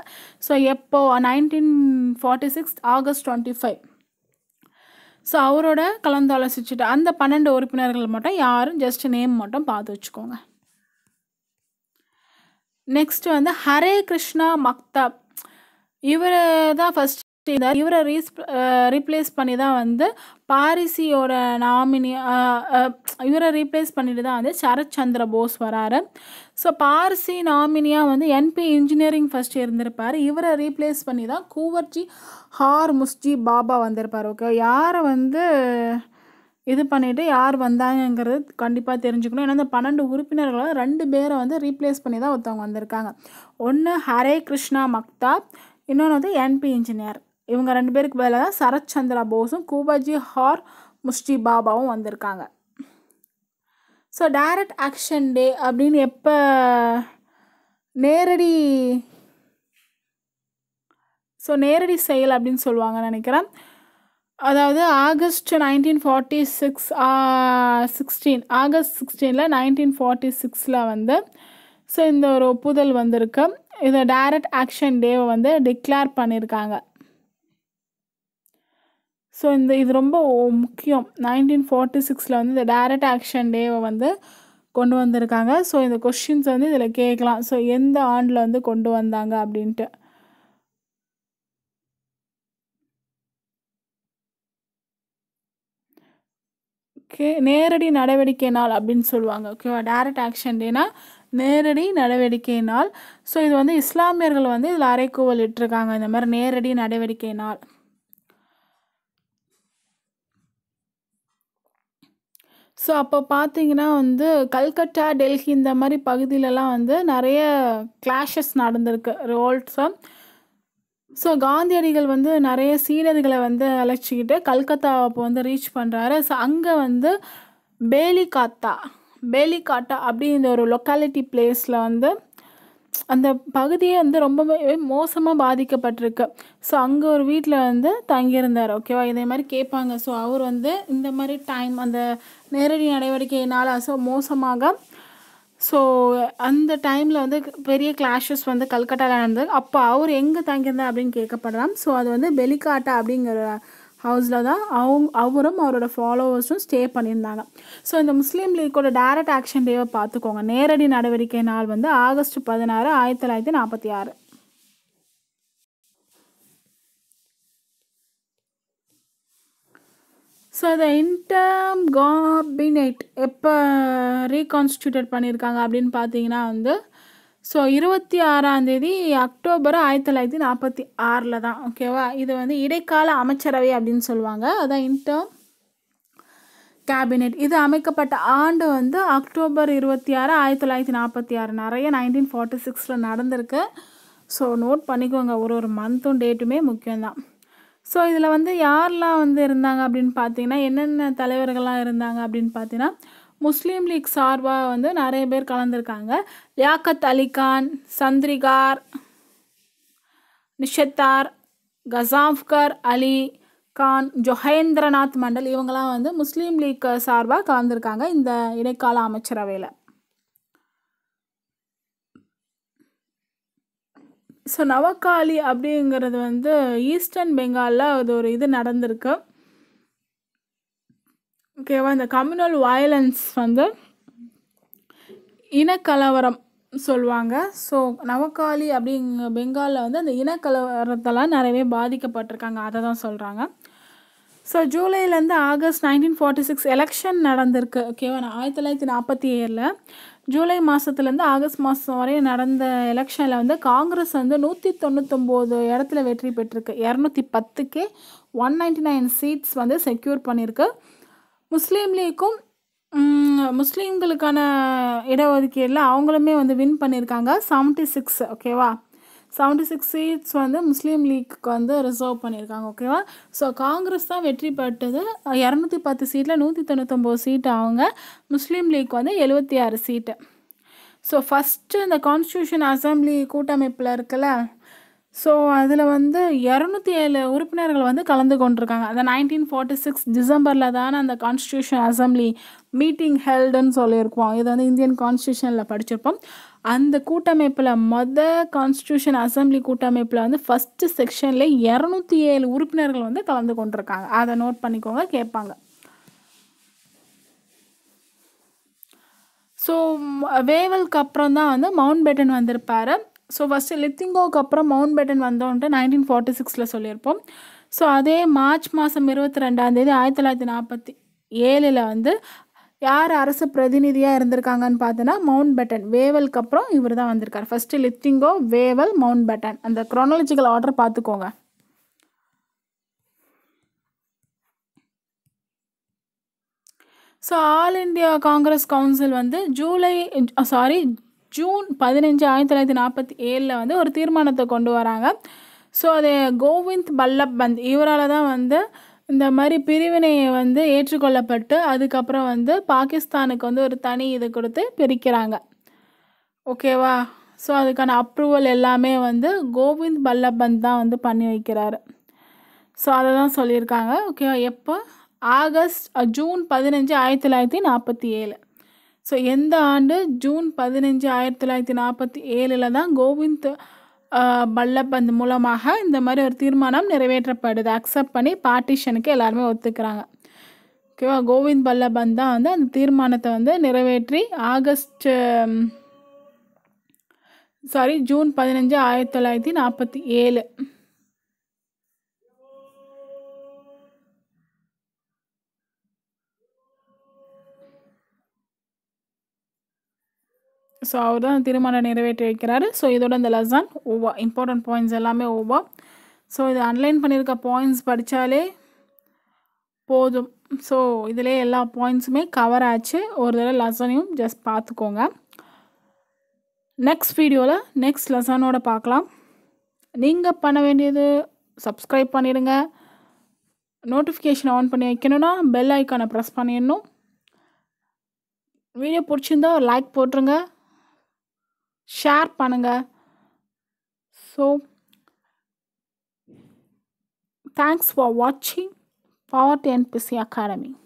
[SPEAKER 1] ஸோ எப்போ nineteen forty six August twenty five so அவரோட கலந்தாலோசிச்சுட்டு அந்த பன்னெண்டு உறுப்பினர்கள் மட்டும் யாரும் ஜஸ்ட் நேம் மட்டும் பார்த்து வச்சுக்கோங்க நெக்ஸ்ட் வந்து ஹரே கிருஷ்ணா மக்தா இவர் தான் ஃபஸ்ட் இவரை ரீஸ் ரீப்ளேஸ் பண்ணி தான் வந்து பாரிசியோட நாமினி இவரை ரீப்ளேஸ் பண்ணிட்டு தான் வந்து சரத் சந்திர போஸ் வராரு ஸோ பாரிசி நாமினியாக வந்து என்பி இன்ஜினியரிங் ஃபஸ்ட் இருந்திருப்பார் இவரை ரீப்ளேஸ் பண்ணி தான் கூவர்ஜி ஹார் முஸ்ஜி பாபா வந்திருப்பார் ஓகே யாரை வந்து இது பண்ணிவிட்டு யார் வந்தாங்கிறது கண்டிப்பாக தெரிஞ்சுக்கணும் ஏன்னா இந்த பன்னெண்டு உறுப்பினர்களால் ரெண்டு பேரை வந்து ரீப்ளேஸ் பண்ணி தான் ஒருத்தவங்க வந்திருக்காங்க ஒன்று ஹரே கிருஷ்ணா மக்தா இன்னொன்று வந்து என்பி இன்ஜினியர் இவங்க ரெண்டு பேருக்கு பதிலாக தான் சரத் சந்திரா போஸும் கூபாஜி ஹார் முஷ்டி பாபாவும் வந்திருக்காங்க ஸோ டைரக்ட் ஆக்ஷன் டே அப்படின்னு எப்போ நேரடி ஸோ நேரடி செயல் அப்படின்னு சொல்லுவாங்க நினைக்கிறேன் அதாவது August nineteen forty six sixteen August சிக்ஸ்டீனில் நைன்டீன் ஃபார்ட்டி சிக்ஸில் வந்து ஸோ இந்த ஒரு ஒப்புதல் வந்திருக்கு இதை டைரக்ட் ஆக்ஷன் டேவை வந்து டிக்ளேர் பண்ணியிருக்காங்க ஸோ இந்த இது ரொம்ப முக்கியம் நைன்டீன் ஃபார்ட்டி சிக்ஸில் வந்து இந்த டைரக்ட் ஆக்ஷன் டேவை வந்து கொண்டு வந்திருக்காங்க ஸோ இந்த கொஷின்ஸ் வந்து இதில் கேட்கலாம் ஸோ எந்த ஆண்டில் வந்து கொண்டு வந்தாங்க அப்படின்ட்டு ஓகே நேரடி நடவடிக்கை நாள் அப்படின்னு சொல்லுவாங்க ஓகேவா டேரக்ட் ஆக்ஷன் டேனா நேரடி நடவடிக்கை நாள் ஸோ இது வந்து இஸ்லாமியர்கள் வந்து இதில் அரைக்கோவல் இட்டிருக்காங்க இந்த மாதிரி நேரடி நடவடிக்கை நாள் ஸோ அப்போ பார்த்தீங்கன்னா வந்து கல்கட்டா டெல்லி இந்த மாதிரி பகுதியிலலாம் வந்து நிறைய கிளாஷஸ் நடந்திருக்கு ரோல்ஸாக ஸோ காந்தியடிகள் வந்து நிறைய சீனர்களை வந்து அழைச்சிக்கிட்டு கல்கத்தாவை இப்போ வந்து ரீச் பண்ணுறாரு ஸோ அங்கே வந்து பேலிகாத்தா பேலிகாட்டா அப்படின்ற ஒரு லொக்காலிட்டி பிளேஸில் வந்து அந்த பகுதியே வந்து ரொம்பவே மோசமாக பாதிக்கப்பட்டிருக்கு ஸோ அங்கே ஒரு வீட்டில் வந்து தங்கியிருந்தார் ஓகேவா இதே மாதிரி கேட்பாங்க ஸோ அவர் வந்து இந்த மாதிரி டைம் அந்த நேரடி நடவடிக்கையினால் ஸோ மோசமாக ஸோ அந்த டைமில் வந்து பெரிய கிளாஷஸ் வந்து கல்கட்டாவில் நடந்தது அப்போ அவர் எங்கே தங்கியிருந்தார் அப்படின்னு கேட்கப்படலாம் ஸோ அது வந்து பெலிகாட்டா அப்படிங்கிற ஹவுஸில் தான் அவங்க அவரும் அவரோட ஃபாலோவர்ஸும் ஸ்டே பண்ணியிருந்தாங்க ஸோ இந்த முஸ்லீம் லீக்கோட டைரக்ட் ஆக்ஷன் டேவை பார்த்துக்கோங்க நேரடி நடவடிக்கை நாள் வந்து ஆகஸ்ட் பதினாறு ஆயிரத்தி தொள்ளாயிரத்தி நாற்பத்தி ஆறு ஸோ அதை இன்டர்ம் காபினேட் எப்போ ரீகான்ஸ்டியூட்டட் பண்ணியிருக்காங்க அப்படின்னு பார்த்தீங்கன்னா வந்து ஸோ இருபத்தி ஆறாந்தேதி அக்டோபர் ஆயிரத்தி தொள்ளாயிரத்தி நாற்பத்தி ஆறில் தான் ஓகேவா இது வந்து இடைக்கால அமைச்சரவை அப்படின்னு சொல்லுவாங்க அதான் இன்டர்ம் கேபினெட் இது அமைக்கப்பட்ட ஆண்டு வந்து அக்டோபர் இருபத்தி ஆறு ஆயிரத்தி தொள்ளாயிரத்தி நாற்பத்தி ஆறு நிறைய நைன்டீன் ஃபார்ட்டி சிக்ஸில் நடந்திருக்கு ஸோ நோட் பண்ணிக்கோங்க ஒரு ஒரு மந்த்தும் டேட்டுமே முக்கியம்தான் ஸோ இதில் வந்து யாரெலாம் வந்து இருந்தாங்க அப்படின்னு பார்த்தீங்கன்னா என்னென்ன தலைவர்கள்லாம் இருந்தாங்க அப்படின்னு பார்த்தீங்கன்னா முஸ்லீம் லீக் சார்பாக வந்து நிறைய பேர் கலந்துருக்காங்க லியாக்கத் அலிகான் சந்திரிகார் நிஷத்தார் கசாஃப்கர் அலி கான் ஜொஹேந்திரநாத் மண்டல் இவங்கெல்லாம் வந்து முஸ்லீம் லீக் சார்பாக கலந்துருக்காங்க இந்த இடைக்கால அமைச்சரவையில் ஸோ நவக்காளி அப்படிங்கிறது வந்து ஈஸ்டர்ன் பெங்காலில் அது ஒரு இது நடந்திருக்கு ஓகேவா இந்த கம்யூனல் வயலன்ஸ் வந்து இனக்கலவரம் சொல்லுவாங்க ஸோ நவக்காளி அப்படிங்க பெங்காலில் வந்து அந்த இனக்கலவரத்தெல்லாம் நிறையவே பாதிக்கப்பட்டிருக்காங்க அதை தான் சொல்கிறாங்க ஸோ ஜூலைலேருந்து August nineteen forty six election நடந்திருக்கு ஓகேவா நான் ஆயிரத்தி தொள்ளாயிரத்தி நாற்பத்தி ஏழில் ஜூலை மாதத்துலேருந்து ஆகஸ்ட் மாதம் வரையும் நடந்த எலெக்ஷனில் வந்து காங்கிரஸ் வந்து நூற்றி தொண்ணூத்தொம்போது இடத்துல வெற்றி பெற்றிருக்கு இரநூத்தி பத்துக்கே ஒன் நைன்டி நைன் சீட்ஸ் வந்து செக்யூர் பண்ணியிருக்கு முஸ்லீம் லீக்கும் முஸ்லீம்களுக்கான இடஒதுக்கீடில் அவங்களுமே வந்து வின் பண்ணியிருக்காங்க செவன்ட்டி சிக்ஸ் ஓகேவா செவன்டி சிக்ஸ் சீட்ஸ் வந்து முஸ்லீம் லீக்கு வந்து ரிசர்வ் பண்ணியிருக்காங்க ஓகேவா ஸோ காங்கிரஸ் தான் வெற்றி பெற்றது இரநூத்தி பத்து சீட்டில் நூற்றி தொண்ணூத்தொம்பது சீட்டு அவங்க முஸ்லீம் லீக் வந்து எழுபத்தி ஆறு சீட்டு ஸோ ஃபஸ்ட்டு இந்த கான்ஸ்டியூஷன் அசம்பிளி கூட்டமைப்பில் இருக்குல்ல ஸோ அதில் வந்து இரநூத்தி ஏழு உறுப்பினர்கள் வந்து கலந்து கொண்டிருக்காங்க அந்த நைன்டீன் ஃபார்ட்டி சிக்ஸ் டிசம்பரில் தானே அந்த கான்ஸ்டியூஷன் அசம்பிளி மீட்டிங் ஹெல்டுன்னு சொல்லியிருக்கோம் இது வந்து இந்தியன் கான்ஸ்டியூஷனில் படிச்சிருப்போம் அந்த கூட்டமைப்பில் மொத கான்ஸ்டியூஷன் அசம்பிளி கூட்டமைப்பில் வந்து ஃபஸ்ட்டு செக்ஷனில் இரநூத்தி ஏழு உறுப்பினர்கள் வந்து கலந்து கொண்டிருக்காங்க அதை நோட் பண்ணிக்கோங்க கேட்பாங்க ஸோ வேவலுக்கு அப்புறம் தான் வந்து மவுண்ட் பேட்டன் வந்திருப்பார் ஸோ ஃபஸ்ட்டு லித்திங்கோவுக்கு அப்புறம் மவுண்ட் பேட்டன் வந்தோன்ட்டு நைன்டீன் ஃபார்ட்டி சிக்ஸில் சொல்லியிருப்போம் ஸோ அதே மார்ச் மாதம் இருபத்தி ரெண்டாந்தேதி ஆயிரத்தி தொள்ளாயிரத்தி நாற்பத்தி ஏழில் வந்து யார் அரசு பிரதிநிதியாக இருந்திருக்காங்கன்னு பார்த்தோன்னா மவுண்ட் பேட்டன் வேவலுக்கு அப்புறம் இவர் தான் வந்திருக்கார் ஃபஸ்ட்டு லிஃப்டிங்கோ வேவல் மவுண்ட் பேட்டன் அந்த குரோனாலஜிக்கல் ஆர்டர் பார்த்துக்கோங்க so all India Congress council வந்து ஜூலை சாரி ஜூன் பதினஞ்சு ஆயிரத்தி தொள்ளாயிரத்தி நாற்பத்தி ஏழில் வந்து ஒரு தீர்மானத்தை கொண்டு வராங்க ஸோ அது கோவிந்த் பல்லப் பந்த் இவரால் தான் வந்து இந்த மாதிரி பிரிவினையை வந்து ஏற்றுக்கொள்ளப்பட்டு அதுக்கப்புறம் வந்து பாகிஸ்தானுக்கு வந்து ஒரு தனி இது கொடுத்து பிரிக்கிறாங்க ஓகேவா ஸோ அதுக்கான அப்ரூவல் எல்லாமே வந்து கோவிந்த் பல்லபந்த் தான் வந்து பண்ணி வைக்கிறாரு ஸோ அதை தான் சொல்லியிருக்காங்க ஓகேவா எப்போ ஆகஸ்ட் ஜூன் பதினஞ்சு ஆயிரத்தி தொள்ளாயிரத்தி நாற்பத்தி ஏழு ஸோ எந்த ஆண்டு ஜூன் பதினஞ்சு ஆயிரத்தி தொள்ளாயிரத்தி நாற்பத்தி ஏழில் தான் கோவிந்த் பல்லப் அந்த மூலமாக இந்த மாதிரி ஒரு தீர்மானம் நிறைவேற்றப்படுது அக்செப்ட் பண்ணி பார்ட்டிஷனுக்கு எல்லாருமே ஒத்துக்கிறாங்க ஓகேவா கோவிந்த் பல்லபன் தான் வந்து அந்த தீர்மானத்தை வந்து நிறைவேற்றி ஆகஸ்ட் சாரி ஜூன் பதினஞ்சு ஆயிரத்தி தொள்ளாயிரத்தி நாற்பத்தி ஏழு ஸோ அவர் தான் திருமணம் நிறைவேற்றி வைக்கிறாரு ஸோ இதோட இந்த லெசன் ஓவா இம்பார்ட்டண்ட் பாயிண்ட்ஸ் எல்லாமே ஓவா ஸோ இது அன்லைன் பண்ணியிருக்க பாயிண்ட்ஸ் படித்தாலே போதும் ஸோ இதிலே எல்லா பாயிண்ட்ஸுமே கவர் ஆச்சு ஒரு தடவை லெசனையும் ஜஸ்ட் பார்த்துக்கோங்க நெக்ஸ்ட் வீடியோவில் நெக்ஸ்ட் லெசனோட பார்க்கலாம் நீங்கள் பண்ண வேண்டியது சப்ஸ்கிரைப் பண்ணிடுங்க நோட்டிஃபிகேஷன் ஆன் பண்ணி வைக்கணும்னா பெல் ஐக்கானை ப்ரெஸ் பண்ணிடணும் வீடியோ பிடிச்சிருந்தா லைக் போட்டுருங்க ஷேர் பண்ணுங்க ஸோ தேங்க்ஸ் ஃபார் வாட்சிங் பவர் டிஎன்பிசி அகாடமி